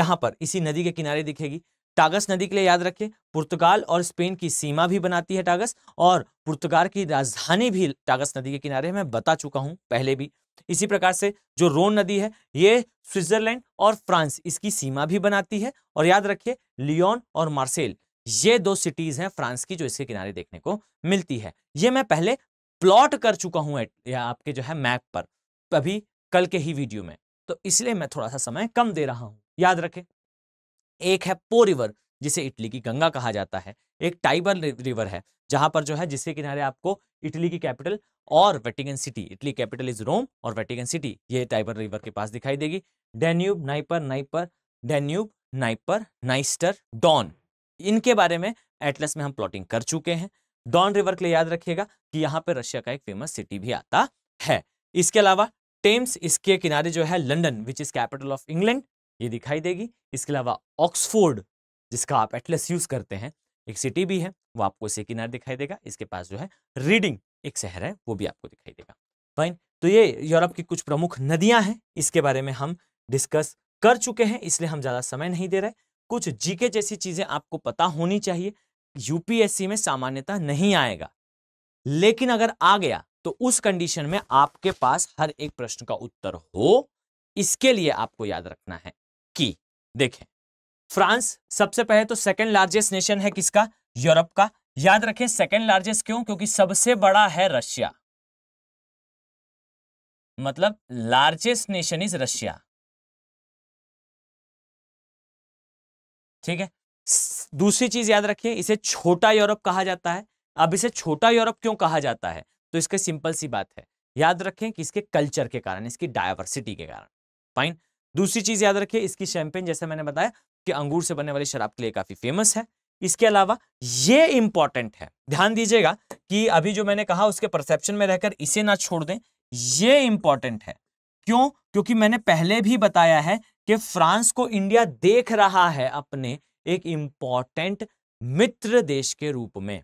यहाँ पर इसी नदी के किनारे दिखेगी टागस नदी के लिए याद रखें पुर्तगाल और स्पेन की सीमा भी बनाती है टागस और पुर्तगाल की राजधानी भी टागस नदी के किनारे मैं बता चुका हूं पहले भी इसी प्रकार से जो रोन नदी है ये स्विट्जरलैंड और फ्रांस इसकी सीमा भी बनाती है और याद रखिए लियोन और मार्सेल ये दो सिटीज हैं फ्रांस की जो इसके किनारे देखने को मिलती है ये मैं पहले प्लॉट कर चुका हूं आपके जो है मैप पर अभी कल के ही वीडियो में तो इसलिए मैं थोड़ा सा समय कम दे रहा हूं याद रखें एक है पो रिवर जिसे इटली की गंगा कहा जाता है एक टाइबर रिवर है जहां पर जो है जिसके किनारे आपको इटली की कैपिटल और Vatican City Italy capital is Rome और वेटिकन सिटी ये टाइबर रिवर के पास दिखाई देगी Danube Dnieper Dnieper Danube Dnieper Dniester Don इनके बारे में एटलस में हम प्लॉटिंग कर चुके हैं डॉन रिवर के लिए याद रखिएगा कि यहाँ पर रशिया का एक फेमस सिटी भी आता है इसके अलावा टेम्स इसके किनारे जो है London which is capital of England ये दिखाई देगी इसके अलावा ऑक्सफोर्ड जिसका आप एटलस यूज करते हैं एक सिटी भी है वो आपको इसे किनारे दिखाई देगा इसके पास जो है रीडिंग एक शहर है वो भी आपको दिखाई देगा फाइन तो ये यूरोप की कुछ प्रमुख नदियां हैं इसके बारे में हम डिस्कस कर चुके हैं इसलिए हम ज़्यादा समय नहीं दे रहे कुछ जीके जैसी चीज़ें आपको पता होनी चाहिए यूपीएससी में सामान्यता नहीं आएगा लेकिन अगर आ गया तो उस कंडीशन में आपके पास हर एक प्रश्न का उत्तर हो इसके लिए आपको याद रखना है देखें फ्रांस सबसे पहले तो सेकंड लार्जेस्ट नेशन है किसका यूरोप का याद रखें सेकंड लार्जेस्ट क्यों क्योंकि सबसे बड़ा है रशिया मतलब लार्जेस्ट नेशन इज रशिया ठीक है दूसरी चीज याद रखिए इसे छोटा यूरोप कहा जाता है अब इसे छोटा यूरोप क्यों कहा जाता है तो इसके सिंपल सी बात है याद रखें कि इसके कल्चर के कारण इसकी डायवर्सिटी के कारण फाइन दूसरी चीज याद रखिए इसकी शैंपेन जैसे मैंने बताया कि अंगूर से बनने वाली शराब के लिए काफी फेमस है इसके अलावा ये इंपॉर्टेंट है ध्यान दीजिएगा कि अभी जो मैंने कहा उसके परसेप्शन में रहकर इसे ना छोड़ दें ये इंपॉर्टेंट है क्यों क्योंकि मैंने पहले भी बताया है कि फ्रांस को इंडिया देख रहा है अपने एक इंपॉर्टेंट मित्र देश के रूप में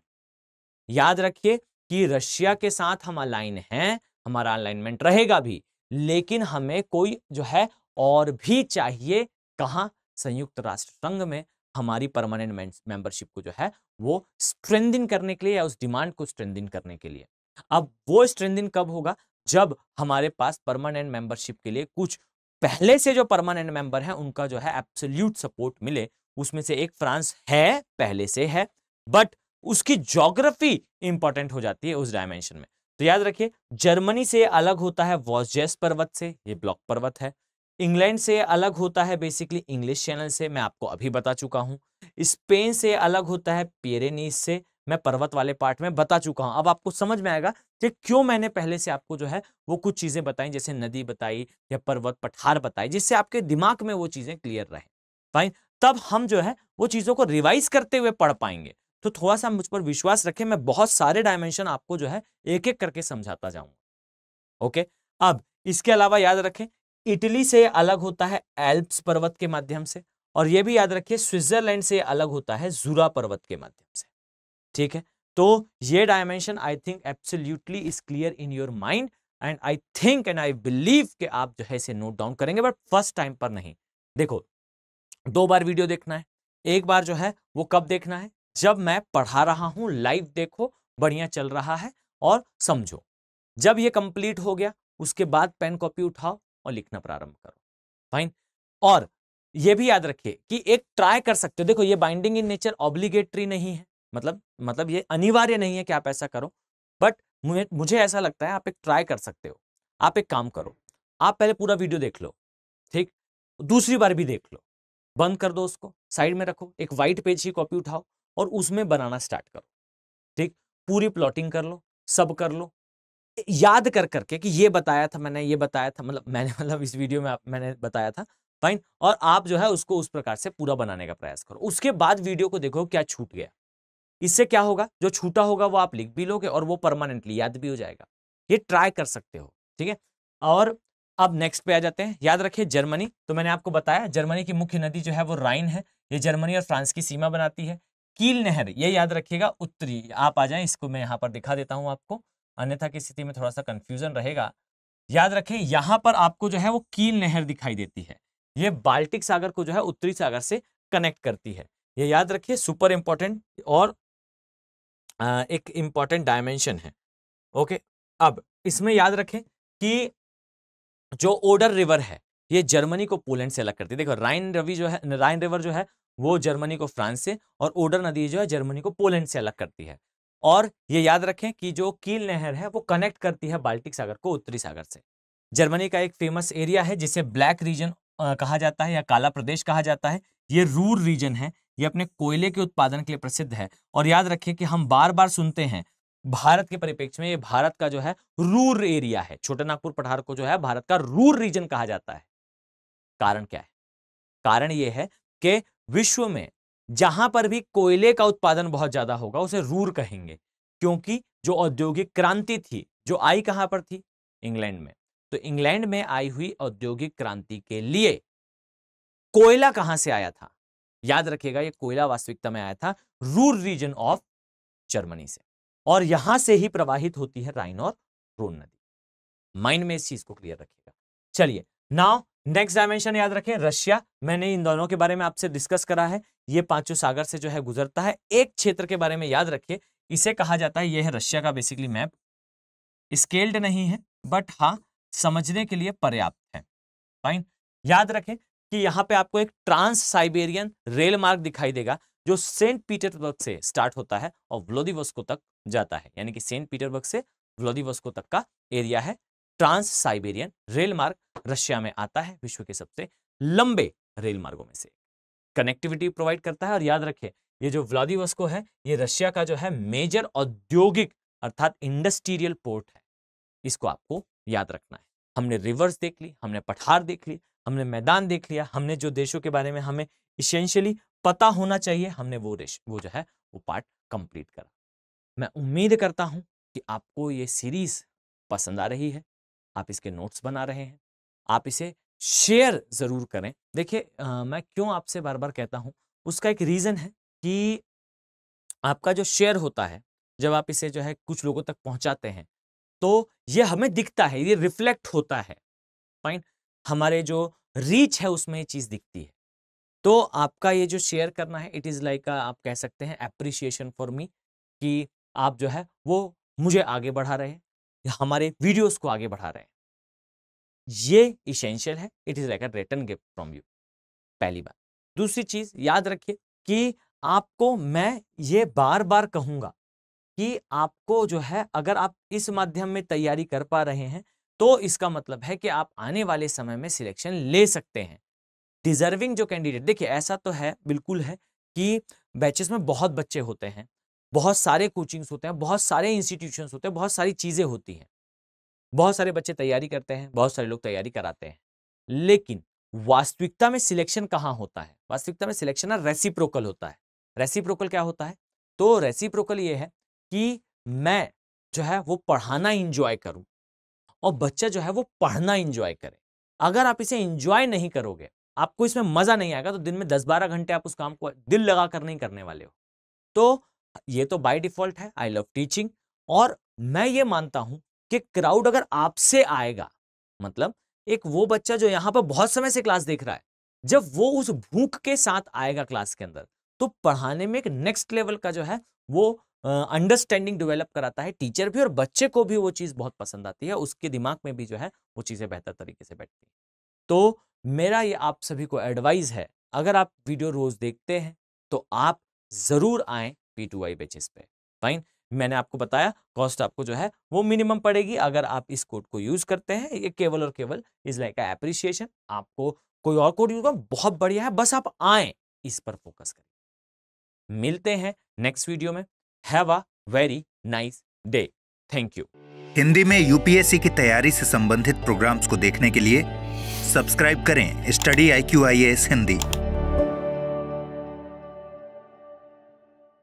याद रखिए कि रशिया के साथ हम अलाइन हैं हमारा अलाइनमेंट रहेगा भी लेकिन हमें कोई जो है और भी चाहिए कहाँ संयुक्त राष्ट्र संघ में हमारी परमानेंट मेंबरशिप को जो है वो स्ट्रेंदिन करने के लिए या उस डिमांड को स्ट्रेंदिन करने के लिए अब वो स्ट्रेंदिन कब होगा जब हमारे पास परमानेंट मेंबरशिप के लिए कुछ पहले से जो परमानेंट मेंबर हैं उनका जो है एब्सोल्यूट सपोर्ट मिले उसमें से एक फ्रांस है पहले से है बट उसकी जोग्राफी इंपॉर्टेंट हो जाती है उस डायमेंशन में तो याद रखिए जर्मनी से अलग होता है वॉजेस पर्वत से ये ब्लॉक पर्वत है इंग्लैंड से अलग होता है बेसिकली इंग्लिश चैनल से मैं आपको अभी बता चुका हूँ स्पेन से अलग होता है पेरेनीस से मैं पर्वत वाले पार्ट में बता चुका हूँ अब आपको समझ में आएगा कि क्यों मैंने पहले से आपको जो है वो कुछ चीज़ें बताई जैसे नदी बताई या पर्वत पठार बताई जिससे आपके दिमाग में वो चीज़ें क्लियर रहे फाइन तब हम जो है वो चीज़ों को रिवाइज करते हुए पढ़ पाएंगे तो थोड़ा सा मुझ पर विश्वास रखें मैं बहुत सारे डायमेंशन आपको जो है एक एक करके समझाता जाऊंगा ओके अब इसके अलावा याद रखें इटली से अलग होता है एल्प्स पर्वत के माध्यम से और यह भी याद रखिए स्विट्जरलैंड से अलग होता है जूरा पर्वत के माध्यम से ठीक है तो ये dimension I think absolutely is clear in your mind and I think and I believe कि आप जो है इसे नोट डाउन करेंगे बट फर्स्ट टाइम पर नहीं देखो दो बार वीडियो देखना है एक बार जो है वो कब देखना है जब मैं पढ़ा रहा हूं लाइव देखो बढ़िया चल रहा है और समझो जब ये कंप्लीट हो गया उसके बाद पेन कॉपी उठाओ और लिखना प्रारंभ करो फाइन और ये भी याद रखिए कि एक ट्राई कर सकते हो देखो ये बाइंडिंग इन नेचर ऑब्लिगेटरी नहीं है मतलब मतलब ये अनिवार्य नहीं है कि आप ऐसा करो बट मुझे, ऐसा लगता है आप एक ट्राई कर सकते हो आप एक काम करो आप पहले पूरा वीडियो देख लो ठीक दूसरी बार भी देख लो बंद कर दो उसको साइड में रखो एक वाइट पेज की कॉपी उठाओ और उसमें बनाना स्टार्ट करो ठीक पूरी प्लॉटिंग कर लो सब कर लो याद कर करके कि ये बताया था मैंने ये बताया था मतलब मैंने मतलब इस वीडियो में आप, मैंने बताया था फाइन और आप जो है उसको उस प्रकार से पूरा बनाने का प्रयास करो उसके बाद वीडियो को देखो क्या छूट गया इससे क्या होगा जो छूटा होगा वो आप लिख भी लोगे और वो परमानेंटली याद भी हो जाएगा ये ट्राई कर सकते हो ठीक है और अब नेक्स्ट पे आ जाते हैं याद रखिए जर्मनी तो मैंने आपको बताया जर्मनी की मुख्य नदी जो है वो राइन है ये जर्मनी और फ्रांस की सीमा बनाती है कील नहर ये याद रखिएगा उत्तरी आप आ जाए इसको मैं यहाँ पर दिखा देता हूँ आपको अन्यथा की स्थिति में थोड़ा सा कंफ्यूजन रहेगा याद रखें यहाँ पर आपको जो है वो कील नहर दिखाई देती है ये बाल्टिक सागर को जो है उत्तरी सागर से कनेक्ट करती है ये याद रखिए सुपर इम्पोर्टेंट और एक इंपॉर्टेंट डायमेंशन है ओके अब इसमें याद रखें कि जो ओडर रिवर है ये जर्मनी को पोलैंड से अलग करती है देखो राइन रवि जो है राइन रिवर जो है वो जर्मनी को फ्रांस से और ओडर नदी जो है जर्मनी को पोलैंड से अलग करती है और ये याद रखें कि जो कील नहर है वो कनेक्ट करती है बाल्टिक सागर को उत्तरी सागर से जर्मनी का एक फेमस एरिया है जिसे ब्लैक रीजन कहा जाता है या काला प्रदेश कहा जाता है ये रूर रीजन है ये अपने कोयले के उत्पादन के लिए प्रसिद्ध है और याद रखिए कि हम बार बार सुनते हैं भारत के परिप्रेक्ष्य में ये भारत का जो है रूर एरिया है छोटे नागपुर पठार को जो है भारत का रूर रीजन कहा जाता है कारण क्या है कारण ये है कि विश्व में जहां पर भी कोयले का उत्पादन बहुत ज्यादा होगा उसे रूर कहेंगे क्योंकि जो औद्योगिक क्रांति थी जो आई कहां पर थी इंग्लैंड में तो इंग्लैंड में आई हुई औद्योगिक क्रांति के लिए कोयला कहां से आया था याद रखिएगा ये कोयला वास्तविकता में आया था रूर रीजन ऑफ जर्मनी से और यहां से ही प्रवाहित होती है राइन और रोन नदी माइंड में इस चीज को क्लियर रखिएगा चलिए नाउ नेक्स्ट डायमेंशन याद रखें रशिया मैंने इन दोनों के बारे में आपसे डिस्कस करा है ये पांचों सागर से जो है गुजरता है एक क्षेत्र के बारे में याद रखिए इसे कहा जाता है ये है रशिया का बेसिकली मैप स्केल्ड नहीं है बट हाँ समझने के लिए पर्याप्त है फाइन याद रखें कि यहाँ पे आपको एक ट्रांस साइबेरियन रेल मार्ग दिखाई देगा जो सेंट पीटरबर्ग से स्टार्ट होता है और व्लोदिवस्को तक जाता है यानी कि सेंट पीटरबर्ग से व्लोदिवस्को तक का एरिया है ट्रांस साइबेरियन रेल मार्ग रशिया में आता है विश्व के सबसे लंबे रेल मार्गों में से कनेक्टिविटी प्रोवाइड करता है और याद रखें ये जो व्लादिवस्को है ये रशिया का जो है मेजर औद्योगिक अर्थात इंडस्ट्रियल पोर्ट है इसको आपको याद रखना है हमने रिवर्स देख ली हमने पठार देख ली हमने मैदान देख लिया हमने जो देशों के बारे में हमें इसेंशियली पता होना चाहिए हमने वो देश वो जो है वो पार्ट कंप्लीट करा मैं उम्मीद करता हूं कि आपको ये सीरीज पसंद आ रही है आप इसके नोट्स बना रहे हैं आप इसे शेयर ज़रूर करें देखिए मैं क्यों आपसे बार बार कहता हूँ उसका एक रीज़न है कि आपका जो शेयर होता है जब आप इसे जो है कुछ लोगों तक पहुँचाते हैं तो ये हमें दिखता है ये रिफ्लेक्ट होता है फाइन हमारे जो रीच है उसमें ये चीज़ दिखती है तो आपका ये जो शेयर करना है इट इज़ लाइक आप कह सकते हैं अप्रिसिएशन फॉर मी कि आप जो है वो मुझे आगे बढ़ा रहे हैं या हमारे वीडियोस को आगे बढ़ा रहे हैं ये इसेंशियल है it is like a return gift from you पहली बात दूसरी चीज़ याद रखिए कि आपको मैं ये बार बार कहूंगा कि आपको जो है अगर आप इस माध्यम में तैयारी कर पा रहे हैं तो इसका मतलब है कि आप आने वाले समय में सिलेक्शन ले सकते हैं डिजर्विंग जो कैंडिडेट देखिए ऐसा तो है बिल्कुल है कि बैचेस में बहुत बच्चे होते हैं बहुत सारे कोचिंग्स होते हैं बहुत सारे इंस्टीट्यूशंस होते हैं बहुत सारी चीज़ें होती हैं बहुत सारे बच्चे तैयारी करते हैं बहुत सारे लोग तैयारी कराते हैं लेकिन वास्तविकता में सिलेक्शन कहाँ होता है वास्तविकता में सिलेक्शन रेसिप्रोकल होता है रेसिप्रोकल क्या होता है तो रेसिप्रोकल ये है कि मैं जो है वो पढ़ाना इंजॉय करूं और बच्चा जो है वो पढ़ना इंजॉय करे अगर आप इसे इंजॉय नहीं करोगे आपको इसमें मजा नहीं आएगा तो दिन में दस बारह घंटे आप उस काम को दिल लगा कर नहीं करने वाले हो तो ये तो बाय डिफॉल्ट है आई लव टीचिंग और मैं ये मानता हूं कि क्राउड अगर आपसे आएगा मतलब एक वो बच्चा जो यहाँ पर बहुत समय से क्लास देख रहा है जब वो उस भूख के साथ आएगा क्लास के अंदर तो पढ़ाने में एक नेक्स्ट लेवल का जो है वो अंडरस्टैंडिंग डेवलप कराता है टीचर भी और बच्चे को भी वो चीज़ बहुत पसंद आती है उसके दिमाग में भी जो है वो चीज़ें बेहतर तरीके से बैठती हैं तो मेरा ये आप सभी को एडवाइस है अगर आप वीडियो रोज देखते हैं तो आप ज़रूर आएँ पी टू आई बेचिस पे फाइन मैंने आपको बताया कॉस्ट आपको जो है वो मिनिमम पड़ेगी अगर आप इस कोड को यूज करते हैं ये केवल और केवल इज लाइक एप्रिसिएशन आपको कोई और कोड यूज करो बहुत बढ़िया है बस आप आए इस पर फोकस करें मिलते हैं नेक्स्ट वीडियो में have a very nice day thank you Hindi में यूपीएससी की तैयारी से संबंधित प्रोग्राम्स को देखने के लिए सब्सक्राइब करें study I Q I S Hindi